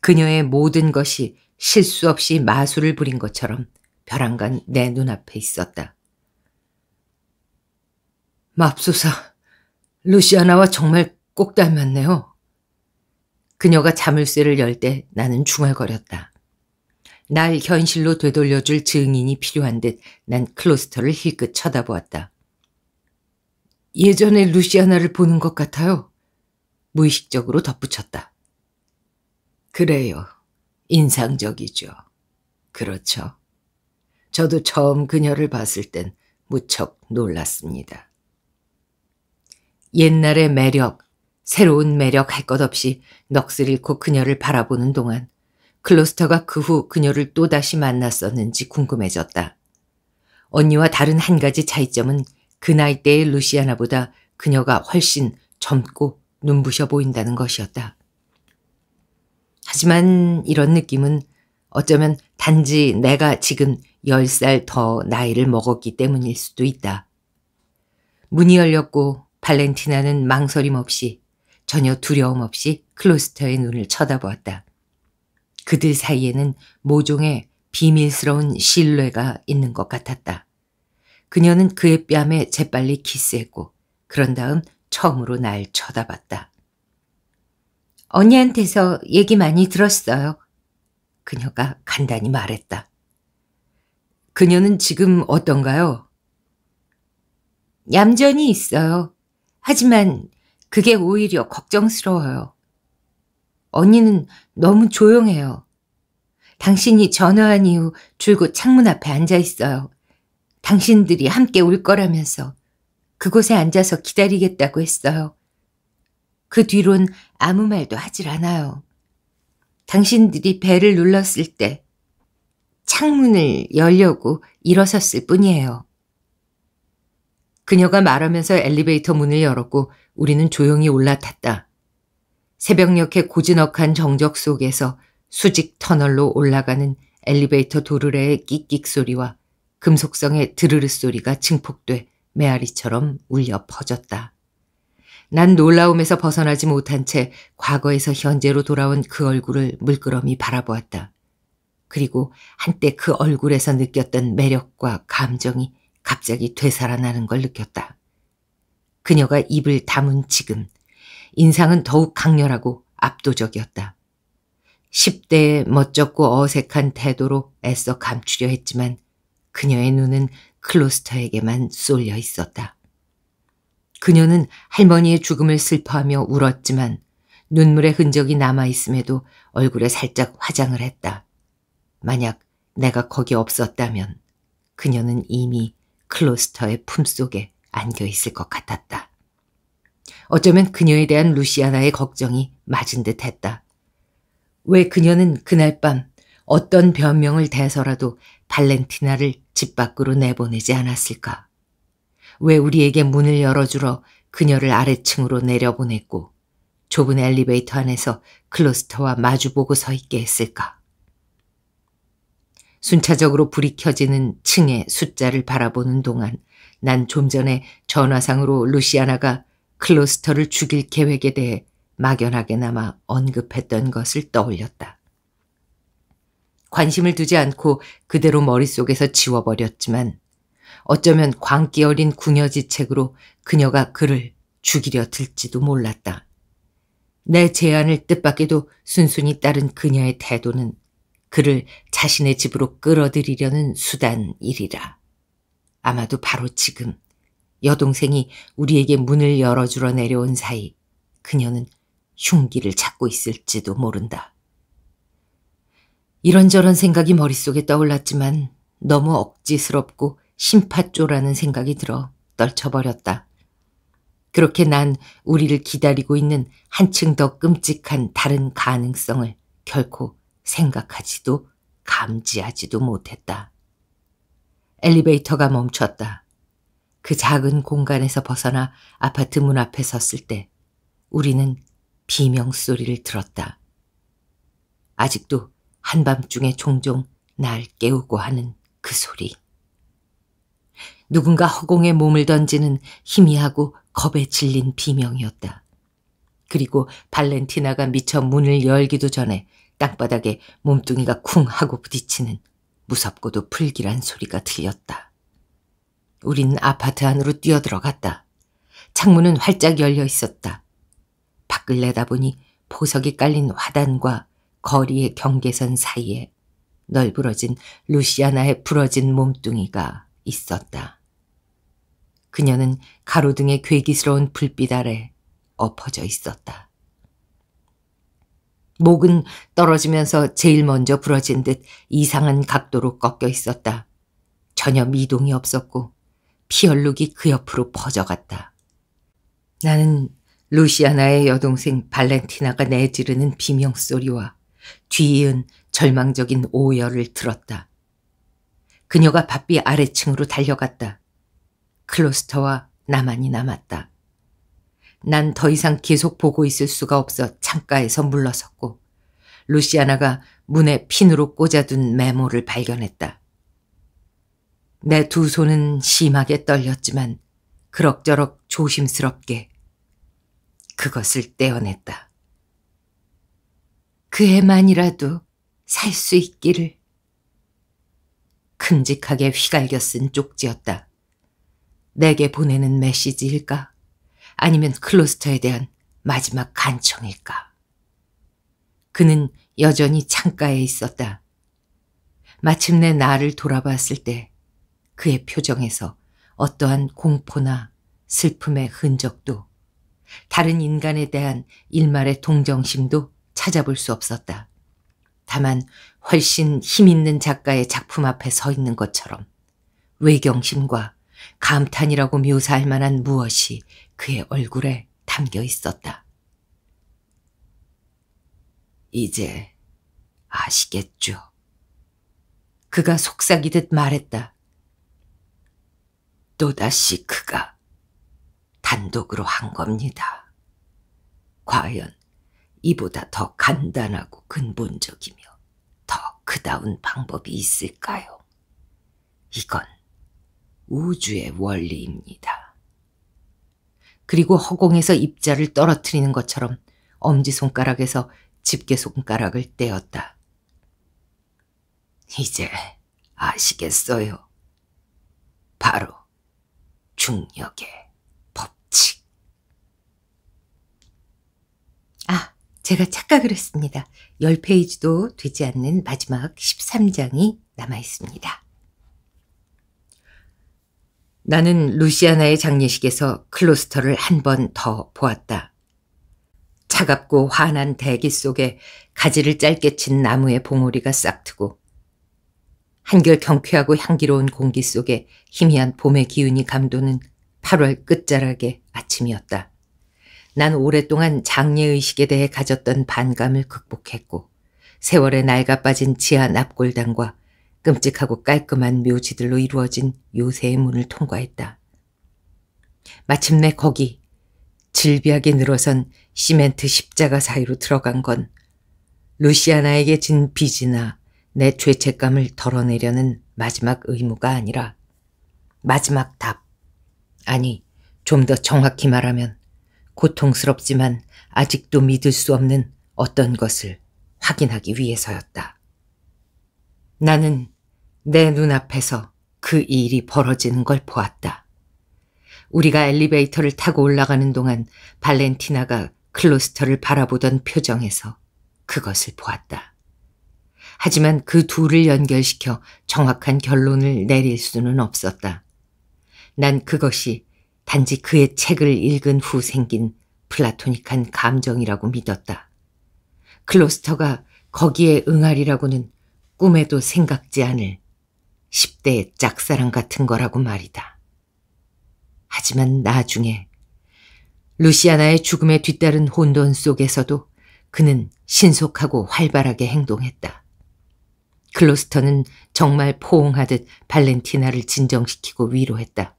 그녀의 모든 것이 실수 없이 마술을 부린 것처럼 벼랑간 내 눈앞에 있었다. 맙소사, 루시아나와 정말 꼭 닮았네요. 그녀가 자물쇠를 열 때 나는 중얼거렸다. 날 현실로 되돌려줄 증인이 필요한 듯 난 클로스터를 힐끗 쳐다보았다. 예전에 루시아나를 보는 것 같아요. 무의식적으로 덧붙였다. 그래요. 인상적이죠. 그렇죠. 저도 처음 그녀를 봤을 땐 무척 놀랐습니다. 옛날의 매력, 새로운 매력 할 것 없이 넋을 잃고 그녀를 바라보는 동안 클로스터가 그 후 그녀를 또다시 만났었는지 궁금해졌다. 언니와 다른 한 가지 차이점은 그 나이 때의 루시아나보다 그녀가 훨씬 젊고 눈부셔 보인다는 것이었다. 하지만 이런 느낌은 어쩌면 단지 내가 지금 10살 더 나이를 먹었기 때문일 수도 있다. 문이 열렸고 발렌티나는 망설임 없이 전혀 두려움 없이 클로스터의 눈을 쳐다보았다. 그들 사이에는 모종의 비밀스러운 신뢰가 있는 것 같았다. 그녀는 그의 뺨에 재빨리 키스했고 그런 다음 처음으로 날 쳐다봤다. 언니한테서 얘기 많이 들었어요. 그녀가 간단히 말했다. 그녀는 지금 어떤가요? 얌전히 있어요. 하지만 그게 오히려 걱정스러워요. 언니는 너무 조용해요. 당신이 전화한 이후 줄곧 창문 앞에 앉아 있어요. 당신들이 함께 올 거라면서 그곳에 앉아서 기다리겠다고 했어요. 그 뒤론 아무 말도 하질 않아요. 당신들이 배를 눌렀을 때 창문을 열려고 일어섰을 뿐이에요. 그녀가 말하면서 엘리베이터 문을 열었고 우리는 조용히 올라탔다. 새벽녘의 고즈넉한 정적 속에서 수직 터널로 올라가는 엘리베이터 도르래의 끽끽 소리와 금속성의 드르르 소리가 증폭돼 메아리처럼 울려 퍼졌다. 난 놀라움에서 벗어나지 못한 채 과거에서 현재로 돌아온 그 얼굴을 물끄러미 바라보았다. 그리고 한때 그 얼굴에서 느꼈던 매력과 감정이 갑자기 되살아나는 걸 느꼈다. 그녀가 입을 다문 지금 인상은 더욱 강렬하고 압도적이었다. 10대의 멋쩍고 어색한 태도로 애써 감추려 했지만 그녀의 눈은 클로스터에게만 쏠려 있었다. 그녀는 할머니의 죽음을 슬퍼하며 울었지만 눈물의 흔적이 남아있음에도 얼굴에 살짝 화장을 했다. 만약 내가 거기 없었다면 그녀는 이미 클로스터의 품속에 안겨 있을 것 같았다. 어쩌면 그녀에 대한 루시아나의 걱정이 맞은 듯 했다. 왜 그녀는 그날 밤 어떤 변명을 대서라도 발렌티나를 집 밖으로 내보내지 않았을까? 왜 우리에게 문을 열어주러 그녀를 아래층으로 내려보냈고 좁은 엘리베이터 안에서 클로스터와 마주보고 서 있게 했을까? 순차적으로 불이 켜지는 층의 숫자를 바라보는 동안 난 좀 전에 전화상으로 루시아나가 클로스터를 죽일 계획에 대해 막연하게나마 언급했던 것을 떠올렸다. 관심을 두지 않고 그대로 머릿속에서 지워버렸지만 어쩌면 광기 어린 궁여지책으로 그녀가 그를 죽이려 들지도 몰랐다. 내 제안을 뜻밖에도 순순히 따른 그녀의 태도는 그를 자신의 집으로 끌어들이려는 수단이리라. 아마도 바로 지금 여동생이 우리에게 문을 열어주러 내려온 사이 그녀는 흉기를 찾고 있을지도 모른다. 이런저런 생각이 머릿속에 떠올랐지만 너무 억지스럽고 심파조라는 생각이 들어 떨쳐버렸다. 그렇게 난 우리를 기다리고 있는 한층 더 끔찍한 다른 가능성을 결코 생각하지도 감지하지도 못했다. 엘리베이터가 멈췄다. 그 작은 공간에서 벗어나 아파트 문 앞에 섰을 때 우리는 비명소리를 들었다. 아직도 한밤중에 종종 날 깨우고 하는 그 소리. 누군가 허공에 몸을 던지는 희미하고 겁에 질린 비명이었다. 그리고 발렌티나가 미처 문을 열기도 전에 땅바닥에 몸뚱이가 쿵 하고 부딪히는 무섭고도 불길한 소리가 들렸다. 우리는 아파트 안으로 뛰어들어갔다. 창문은 활짝 열려 있었다. 밖을 내다보니 보석이 깔린 화단과 거리의 경계선 사이에 널브러진 루시아나의 부러진 몸뚱이가 있었다. 그녀는 가로등의 괴기스러운 불빛 아래 엎어져 있었다. 목은 떨어지면서 제일 먼저 부러진 듯 이상한 각도로 꺾여 있었다. 전혀 미동이 없었고 피 얼룩이 그 옆으로 퍼져갔다. 나는 루시아나의 여동생 발렌티나가 내지르는 비명소리와 뒤이은 절망적인 오열을 들었다. 그녀가 바삐 아래층으로 달려갔다. 클로스터와 나만이 남았다. 난더 이상 계속 보고 있을 수가 없어 창가에서 물러섰고 루시아나가 문에 핀으로 꽂아둔 메모를 발견했다. 내 두 손은 심하게 떨렸지만 그럭저럭 조심스럽게 그것을 떼어냈다. 그 애만이라도 살 수 있기를. 큼직하게 휘갈겨 쓴 쪽지였다. 내게 보내는 메시지일까? 아니면 클로스터에 대한 마지막 간청일까? 그는 여전히 창가에 있었다. 마침내 나를 돌아봤을 때 그의 표정에서 어떠한 공포나 슬픔의 흔적도 다른 인간에 대한 일말의 동정심도 찾아볼 수 없었다. 다만 훨씬 힘있는 작가의 작품 앞에 서 있는 것처럼 외경심과 감탄이라고 묘사할 만한 무엇이 그의 얼굴에 담겨 있었다. 이제 아시겠죠. 그가 속삭이듯 말했다. 또다시 그가 단독으로 한 겁니다. 과연 이보다 더 간단하고 근본적이며 더크다운 방법이 있을까요? 이건 우주의 원리입니다. 그리고 허공에서 입자를 떨어뜨리는 것처럼 엄지손가락에서 집게손가락을 떼었다. 이제 아시겠어요. 바로 중력의 법칙. 아, 제가 착각을 했습니다. 10페이지도 되지 않는 마지막 13장이 남아 있습니다. 나는 루시아나의 장례식에서 클로스터를 한 번 더 보았다. 차갑고 환한 대기 속에 가지를 짧게 친 나무의 봉오리가 싹트고 한결 경쾌하고 향기로운 공기 속에 희미한 봄의 기운이 감도는 8월 끝자락의 아침이었다. 난 오랫동안 장례의식에 대해 가졌던 반감을 극복했고 세월의 낡아 빠진 지하 납골당과 끔찍하고 깔끔한 묘지들로 이루어진 요새의 문을 통과했다. 마침내 거기 질비하게 늘어선 시멘트 십자가 사이로 들어간 건 루시아나에게 진 빚이나 내 죄책감을 덜어내려는 마지막 의무가 아니라 마지막 답. 아니, 좀 더 정확히 말하면 고통스럽지만 아직도 믿을 수 없는 어떤 것을 확인하기 위해서였다. 나는 내 눈앞에서 그 일이 벌어지는 걸 보았다. 우리가 엘리베이터를 타고 올라가는 동안 발렌티나가 클로스터를 바라보던 표정에서 그것을 보았다. 하지만 그 둘을 연결시켜 정확한 결론을 내릴 수는 없었다. 난 그것이 단지 그의 책을 읽은 후 생긴 플라토닉한 감정이라고 믿었다. 클로스터가 거기에 응하리라고는 꿈에도 생각지 않을 10대의 짝사랑 같은 거라고 말이다. 하지만 나중에 루시아나의 죽음에 뒤따른 혼돈 속에서도 그는 신속하고 활발하게 행동했다. 클로스터는 정말 포옹하듯 발렌티나를 진정시키고 위로했다.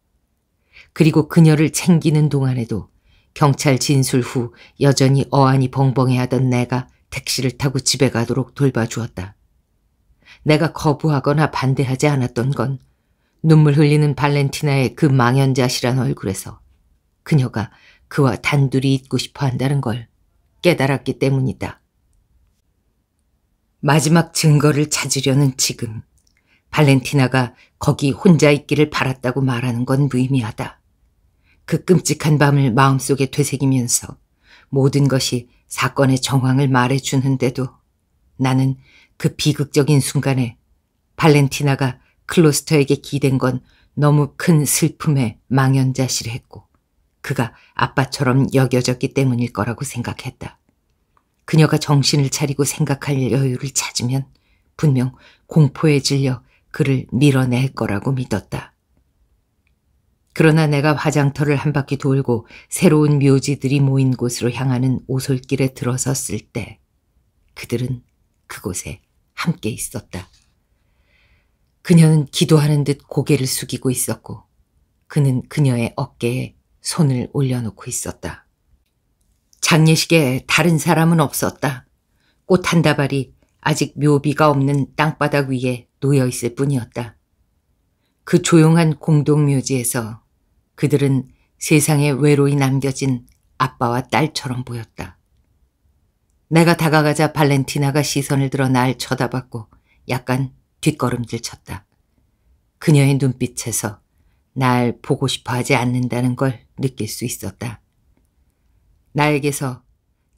그리고 그녀를 챙기는 동안에도 경찰 진술 후 여전히 어안이 벙벙해하던 내가 택시를 타고 집에 가도록 돌봐주었다. 내가 거부하거나 반대하지 않았던 건 눈물 흘리는 발렌티나의 그 망연자실한 얼굴에서 그녀가 그와 단둘이 있고 싶어 한다는 걸 깨달았기 때문이다. 마지막 증거를 찾으려는 지금 발렌티나가 거기 혼자 있기를 바랐다고 말하는 건 무의미하다. 그 끔찍한 밤을 마음속에 되새기면서 모든 것이 사건의 정황을 말해주는데도 나는 그 비극적인 순간에 발렌티나가 클로스터에게 기댄 건 너무 큰 슬픔에 망연자실했고 그가 아빠처럼 여겨졌기 때문일 거라고 생각했다. 그녀가 정신을 차리고 생각할 여유를 찾으면 분명 공포에 질려 그를 밀어낼 거라고 믿었다. 그러나 내가 화장터를 한 바퀴 돌고 새로운 묘지들이 모인 곳으로 향하는 오솔길에 들어섰을 때 그들은 그곳에 함께 있었다. 그녀는 기도하는 듯 고개를 숙이고 있었고, 그는 그녀의 어깨에 손을 올려놓고 있었다. 장례식에 다른 사람은 없었다. 꽃 한 다발이 아직 묘비가 없는 땅바닥 위에 놓여 있을 뿐이었다. 그 조용한 공동묘지에서 그들은 세상에 외로이 남겨진 아빠와 딸처럼 보였다. 내가 다가가자 발렌티나가 시선을 들어 날 쳐다봤고 약간 뒷걸음질 쳤다. 그녀의 눈빛에서 날 보고 싶어 하지 않는다는 걸 느낄 수 있었다. 나에게서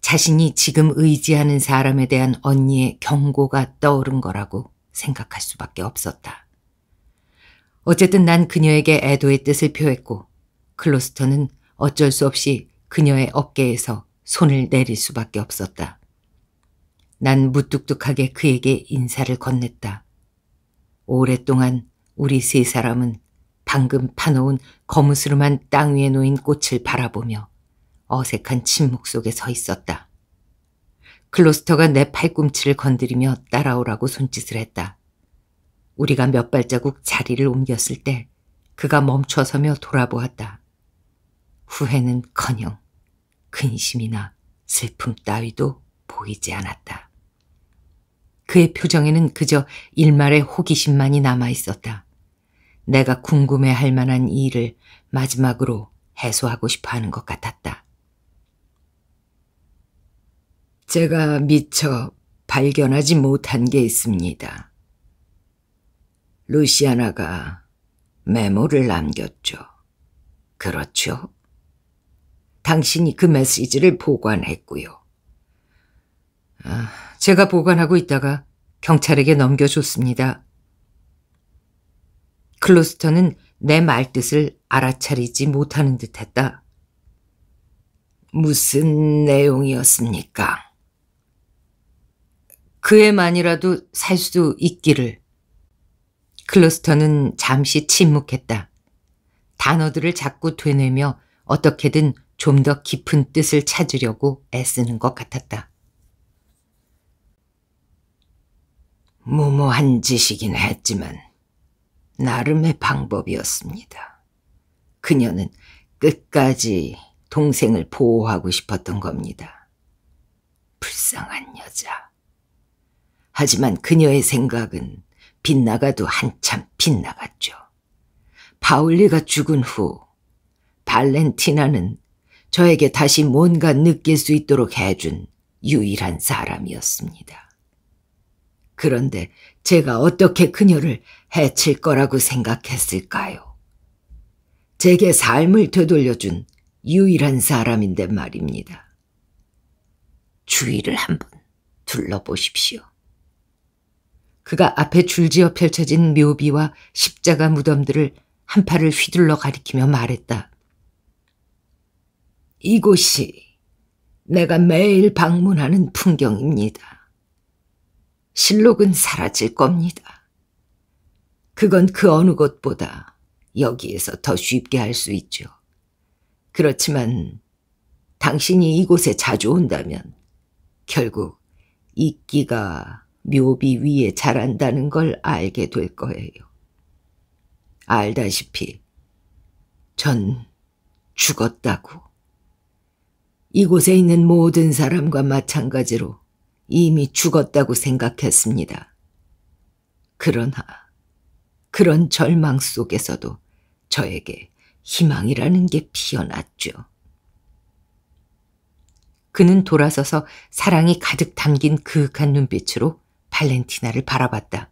자신이 지금 의지하는 사람에 대한 언니의 경고가 떠오른 거라고 생각할 수밖에 없었다. 어쨌든 난 그녀에게 애도의 뜻을 표했고 클로스터는 어쩔 수 없이 그녀의 어깨에서 손을 내릴 수밖에 없었다. 난 무뚝뚝하게 그에게 인사를 건넸다. 오랫동안 우리 세 사람은 방금 파놓은 거무스름한 땅 위에 놓인 꽃을 바라보며 어색한 침묵 속에 서 있었다. 클로스터가 내 팔꿈치를 건드리며 따라오라고 손짓을 했다. 우리가 몇 발자국 자리를 옮겼을 때 그가 멈춰서며 돌아보았다. 후회는커녕 근심이나 슬픔 따위도 보이지 않았다. 그의 표정에는 그저 일말의 호기심만이 남아 있었다. 내가 궁금해 할 만한 일을 마지막으로 해소하고 싶어 하는 것 같았다. 제가 미처 발견하지 못한 게 있습니다. 루시아나가 메모를 남겼죠. 그렇죠? 당신이 그 메시지를 보관했고요. 제가 보관하고 있다가 경찰에게 넘겨줬습니다. 클로스터는 내 말뜻을 알아차리지 못하는 듯했다. 무슨 내용이었습니까? 그의만이라도살 수 있기를. 클로스터는 잠시 침묵했다. 단어들을 자꾸 되뇌며 어떻게든 좀 더 깊은 뜻을 찾으려고 애쓰는 것 같았다. 무모한 짓이긴 했지만 나름의 방법이었습니다. 그녀는 끝까지 동생을 보호하고 싶었던 겁니다. 불쌍한 여자. 하지만 그녀의 생각은 빗나가도 한참 빗나갔죠. 바울리가 죽은 후 발렌티나는 저에게 다시 뭔가 느낄 수 있도록 해준 유일한 사람이었습니다. 그런데 제가 어떻게 그녀를 해칠 거라고 생각했을까요? 제게 삶을 되돌려준 유일한 사람인데 말입니다. 주위를 한번 둘러보십시오. 그가 앞에 줄지어 펼쳐진 묘비와 십자가 무덤들을 한 팔을 휘둘러 가리키며 말했다. 이곳이 내가 매일 방문하는 풍경입니다. 실록은 사라질 겁니다. 그건 그 어느 것보다 여기에서 더 쉽게 할 수 있죠. 그렇지만 당신이 이곳에 자주 온다면 결국 이끼가 묘비 위에 자란다는 걸 알게 될 거예요. 알다시피 전 죽었다고. 이곳에 있는 모든 사람과 마찬가지로 이미 죽었다고 생각했습니다. 그러나 그런 절망 속에서도 저에게 희망이라는 게 피어났죠. 그는 돌아서서 사랑이 가득 담긴 그윽한 눈빛으로 발렌티나를 바라봤다.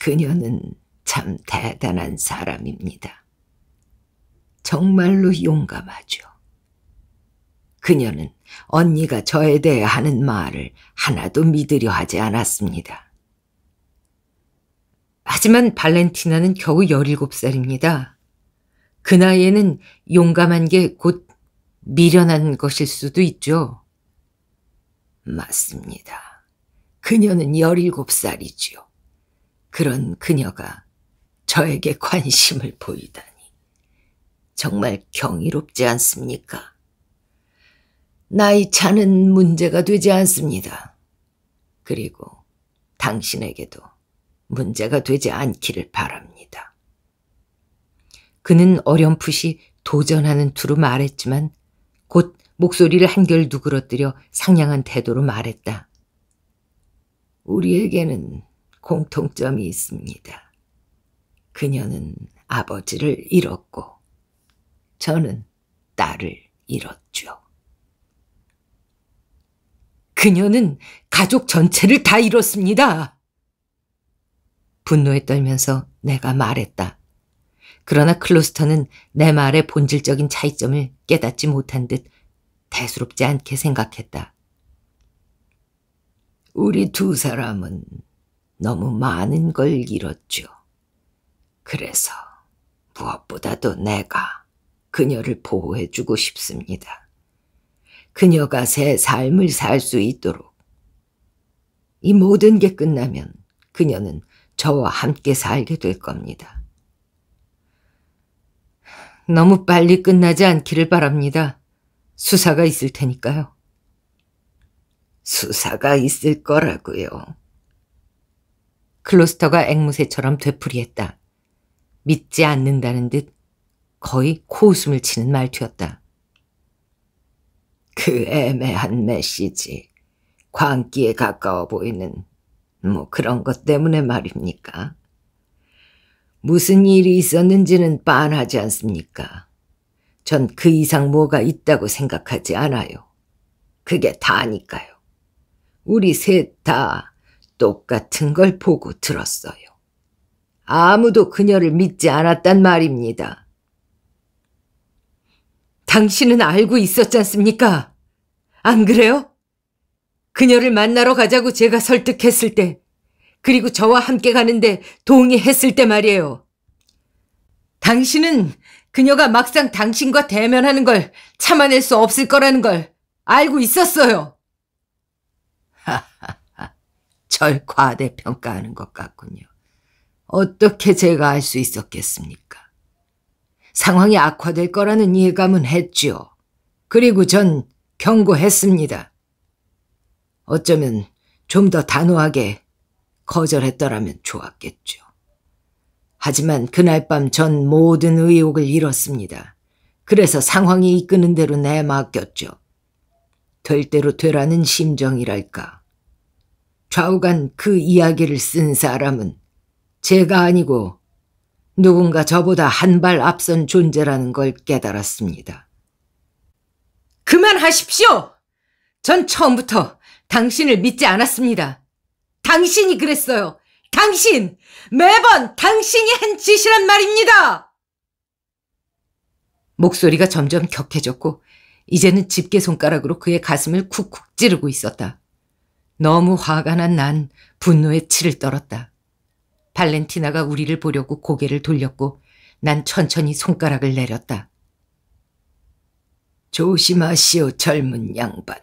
그녀는 참 대단한 사람입니다. 정말로 용감하죠. 그녀는 언니가 저에 대해 하는 말을 하나도 믿으려 하지 않았습니다. 하지만 발렌티나는 겨우 17살입니다. 그 나이에는 용감한 게 곧 미련한 것일 수도 있죠. 맞습니다. 그녀는 17살이지요. 그런 그녀가 저에게 관심을 보이다니. 정말 경이롭지 않습니까? 나이 차는 문제가 되지 않습니다. 그리고 당신에게도 문제가 되지 않기를 바랍니다. 그는 어렴풋이 도전하는 투로 말했지만 곧 목소리를 한결 누그러뜨려 상냥한 태도로 말했다. 우리에게는 공통점이 있습니다. 그녀는 아버지를 잃었고 저는 딸을 잃었죠. 그녀는 가족 전체를 다 잃었습니다. 분노에 떨면서 내가 말했다. 그러나 클로스터는 내 말의 본질적인 차이점을 깨닫지 못한 듯 대수롭지 않게 생각했다. 우리 두 사람은 너무 많은 걸 잃었죠. 그래서 무엇보다도 내가 그녀를 보호해주고 싶습니다. 그녀가 새 삶을 살 수 있도록. 이 모든 게 끝나면 그녀는 저와 함께 살게 될 겁니다. 너무 빨리 끝나지 않기를 바랍니다. 수사가 있을 테니까요. 수사가 있을 거라고요. 클로스터가 앵무새처럼 되풀이했다. 믿지 않는다는 듯 거의 코웃음을 치는 말투였다. 그 애매한 메시지, 광기에 가까워 보이는 뭐 그런 것 때문에 말입니까? 무슨 일이 있었는지는 빤하지 않습니까? 전 그 이상 뭐가 있다고 생각하지 않아요. 그게 다니까요. 우리 셋 다 똑같은 걸 보고 들었어요. 아무도 그녀를 믿지 않았단 말입니다. 당신은 알고 있었지 않습니까? 안 그래요? 그녀를 만나러 가자고 제가 설득했을 때, 그리고 저와 함께 가는데 동의했을 때 말이에요. 당신은 그녀가 막상 당신과 대면하는 걸 참아낼 수 없을 거라는 걸 알고 있었어요. 하하하, 절 과대평가하는 것 같군요. 어떻게 제가 알 수 있었겠습니까? 상황이 악화될 거라는 예감은 했지요. 그리고 전 경고했습니다. 어쩌면 좀 더 단호하게 거절했더라면 좋았겠죠. 하지만 그날 밤 전 모든 의혹을 잃었습니다. 그래서 상황이 이끄는 대로 내맡겼죠. 될 대로 되라는 심정이랄까. 좌우간 그 이야기를 쓴 사람은 제가 아니고 누군가 저보다 한 발 앞선 존재라는 걸 깨달았습니다. 그만하십시오! 전 처음부터 당신을 믿지 않았습니다. 당신이 그랬어요. 당신! 매번 당신이 한 짓이란 말입니다! 목소리가 점점 격해졌고 이제는 집게 손가락으로 그의 가슴을 쿡쿡 찌르고 있었다. 너무 화가 난 난분노의 치를 떨었다. 발렌티나가 우리를 보려고 고개를 돌렸고 난 천천히 손가락을 내렸다. 조심하시오 젊은 양반.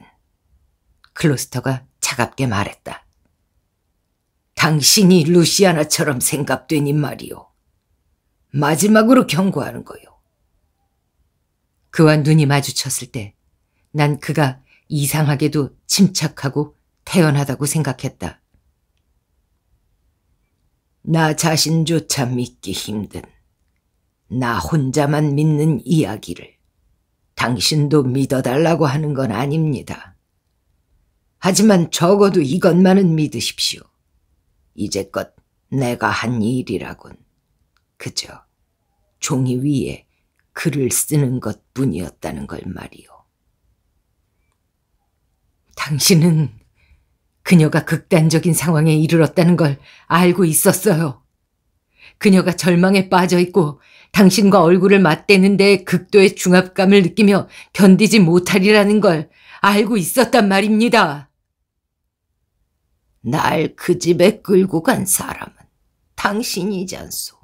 클로스터가 차갑게 말했다. 당신이 루시아나처럼 생각되니 말이오. 마지막으로 경고하는 거요. 그와 눈이 마주쳤을 때 난 그가 이상하게도 침착하고 태연하다고 생각했다. 나 자신조차 믿기 힘든 나 혼자만 믿는 이야기를 당신도 믿어달라고 하는 건 아닙니다. 하지만 적어도 이것만은 믿으십시오. 이제껏 내가 한 일이라곤 그저 종이 위에 글을 쓰는 것 뿐이었다는 걸 말이오. 당신은 그녀가 극단적인 상황에 이르렀다는 걸 알고 있었어요. 그녀가 절망에 빠져 있고 당신과 얼굴을 맞대는데 극도의 중압감을 느끼며 견디지 못하리라는 걸 알고 있었단 말입니다. 날 그 집에 끌고 간 사람은 당신이지않소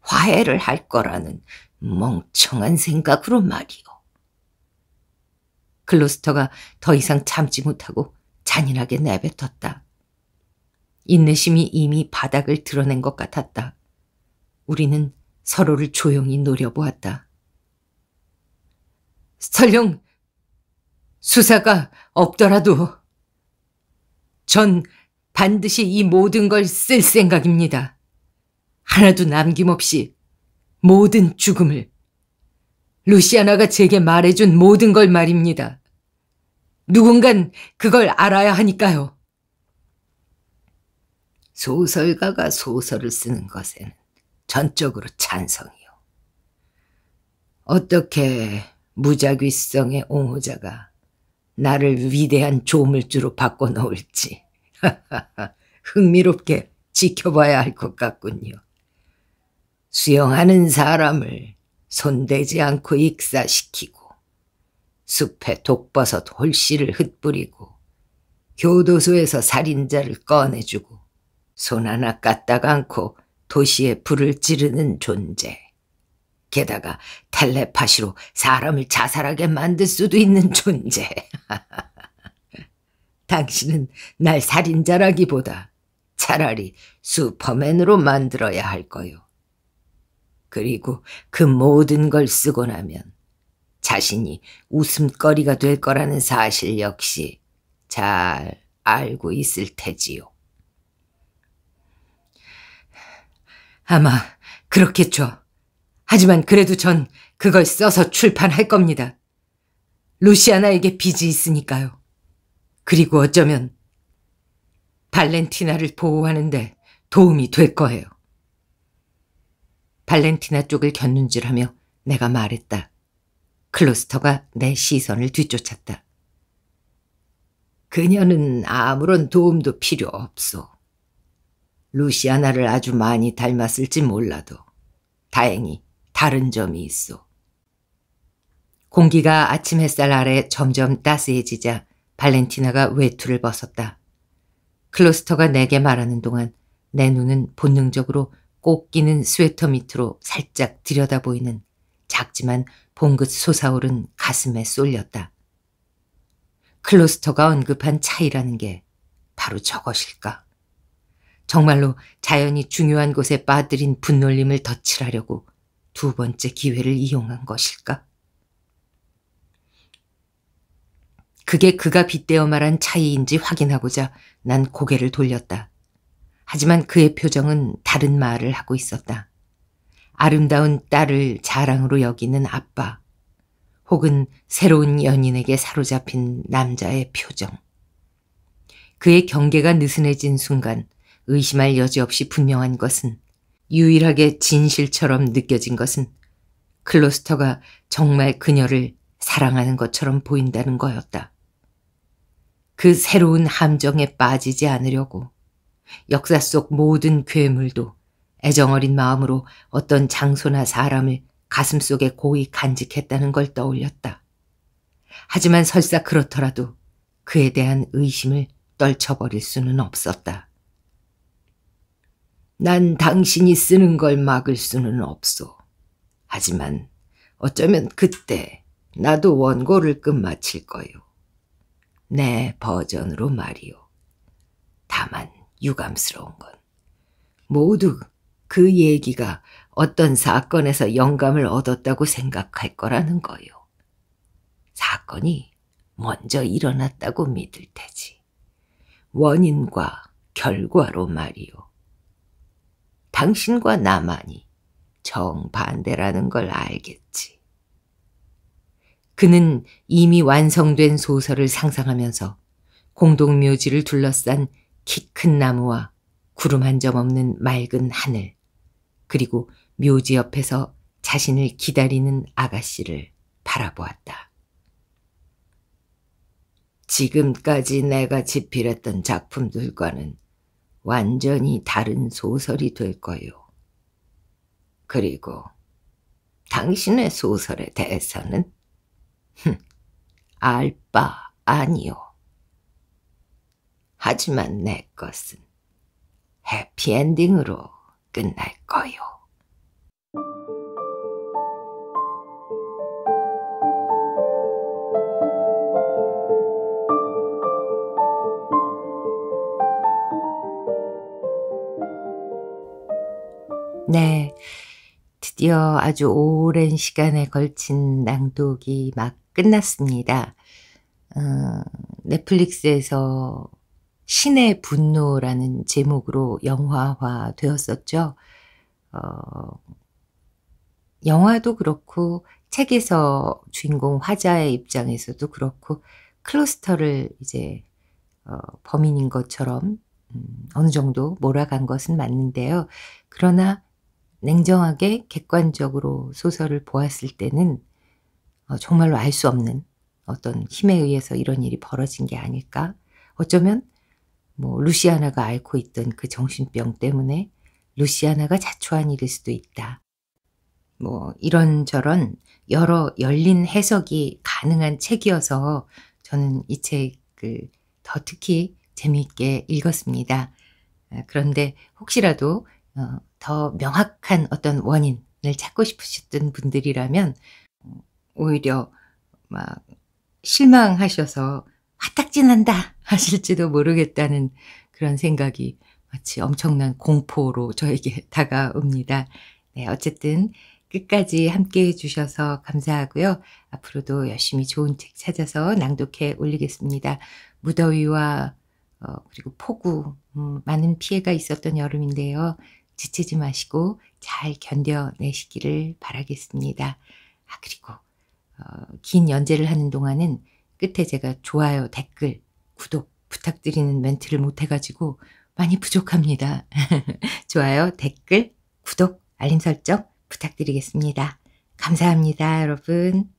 화해를 할 거라는 멍청한 생각으로 말이오. 글로스터가 더 이상 참지 못하고 잔인하게 내뱉었다. 인내심이 이미 바닥을 드러낸 것 같았다. 우리는 서로를 조용히 노려보았다. 설령 수사가 없더라도 전 반드시 이 모든 걸 쓸 생각입니다. 하나도 남김없이 모든 죽음을 루시아나가 제게 말해준 모든 걸 말입니다. 누군간 그걸 알아야 하니까요. 소설가가 소설을 쓰는 것에는 전적으로 찬성이요. 어떻게 무작위성의 옹호자가 나를 위대한 조물주로 바꿔놓을지 흥미롭게 지켜봐야 할 것 같군요. 수영하는 사람을 손대지 않고 익사시키고 숲에 독버섯 홀씨를 흩뿌리고 교도소에서 살인자를 꺼내주고 손 하나 까딱 않고 도시에 불을 지르는 존재. 게다가 텔레파시로 사람을 자살하게 만들 수도 있는 존재. 당신은 날 살인자라기보다 차라리 슈퍼맨으로 만들어야 할 거요. 그리고 그 모든 걸 쓰고 나면 자신이 웃음거리가 될 거라는 사실 역시 잘 알고 있을 테지요. 아마 그렇겠죠. 하지만 그래도 전 그걸 써서 출판할 겁니다. 루시아나에게 빚이 있으니까요. 그리고 어쩌면 발렌티나를 보호하는데 도움이 될 거예요. 발렌티나 쪽을 견눈질하며 내가 말했다. 클로스터가 내 시선을 뒤쫓았다. 그녀는 아무런 도움도 필요 없소. 루시아나를 아주 많이 닮았을지 몰라도 다행히 다른 점이 있어. 공기가 아침 햇살 아래 점점 따스해지자 발렌티나가 외투를 벗었다. 클로스터가 내게 말하는 동안 내 눈은 본능적으로 꼭 끼는 스웨터 밑으로 살짝 들여다보이는 작지만 봉긋 솟아오른 가슴에 쏠렸다. 클로스터가 언급한 차이라는 게 바로 저것일까? 정말로 자연이 중요한 곳에 빠뜨린 분놀림을 덧칠하려고 두 번째 기회를 이용한 것일까? 그게 그가 빗대어 말한 차이인지 확인하고자 난 고개를 돌렸다. 하지만 그의 표정은 다른 말을 하고 있었다. 아름다운 딸을 자랑으로 여기는 아빠 혹은 새로운 연인에게 사로잡힌 남자의 표정. 그의 경계가 느슨해진 순간 의심할 여지 없이 분명한 것은 유일하게 진실처럼 느껴진 것은 클로스터가 정말 그녀를 사랑하는 것처럼 보인다는 거였다. 그 새로운 함정에 빠지지 않으려고 역사 속 모든 괴물도 애정어린 마음으로 어떤 장소나 사람을 가슴속에 고이 간직했다는 걸 떠올렸다. 하지만 설사 그렇더라도 그에 대한 의심을 떨쳐버릴 수는 없었다. 난 당신이 쓰는 걸 막을 수는 없소. 하지만 어쩌면 그때 나도 원고를 끝마칠 거요. 내 버전으로 말이요. 다만 유감스러운 건 모두 그 얘기가 어떤 사건에서 영감을 얻었다고 생각할 거라는 거요. 사건이 먼저 일어났다고 믿을 테지. 원인과 결과로 말이요. 당신과 나만이 정반대라는 걸 알겠지. 그는 이미 완성된 소설을 상상하면서 공동묘지를 둘러싼 키 큰 나무와 구름 한 점 없는 맑은 하늘, 그리고 묘지 옆에서 자신을 기다리는 아가씨를 바라보았다. 지금까지 내가 집필했던 작품들과는 완전히 다른 소설이 될 거요. 그리고 당신의 소설에 대해서는 알 바 아니요. 하지만 내 것은 해피엔딩으로 끝날 거요. 네. 드디어 아주 오랜 시간에 걸친 낭독이 막 끝났습니다. 어, 넷플릭스에서 신의 분노라는 제목으로 영화화 되었었죠. 어, 영화도 그렇고 책에서 주인공 화자의 입장에서도 그렇고 클러스터를 이제 어, 범인인 것처럼 음, 어느 정도 몰아간 것은 맞는데요. 그러나 냉정하게 객관적으로 소설을 보았을 때는 어, 정말로 알 수 없는 어떤 힘에 의해서 이런 일이 벌어진 게 아닐까? 어쩌면 뭐 루시아나가 앓고 있던 그 정신병 때문에 루시아나가 자초한 일일 수도 있다. 뭐 이런저런 여러 열린 해석이 가능한 책이어서 저는 이 책을 더 특히 재미있게 읽었습니다. 아, 그런데 혹시라도 어, 더 명확한 어떤 원인을 찾고 싶으셨던 분들이라면 어, 오히려 막 실망하셔서 아딱지난다 하실지도 모르겠다는 그런 생각이 마치 엄청난 공포로 저에게 다가옵니다. 네, 어쨌든 끝까지 함께 해주셔서 감사하고요. 앞으로도 열심히 좋은 책 찾아서 낭독해 올리겠습니다. 무더위와 어, 그리고 폭우, 음, 많은 피해가 있었던 여름인데요. 지치지 마시고 잘 견뎌내시기를 바라겠습니다. 아, 그리고 어, 긴 연재를 하는 동안은 끝에 제가 좋아요, 댓글, 구독 부탁드리는 멘트를 못해가지고 많이 부족합니다. 좋아요, 댓글, 구독, 알림 설정 부탁드리겠습니다. 감사합니다, 여러분.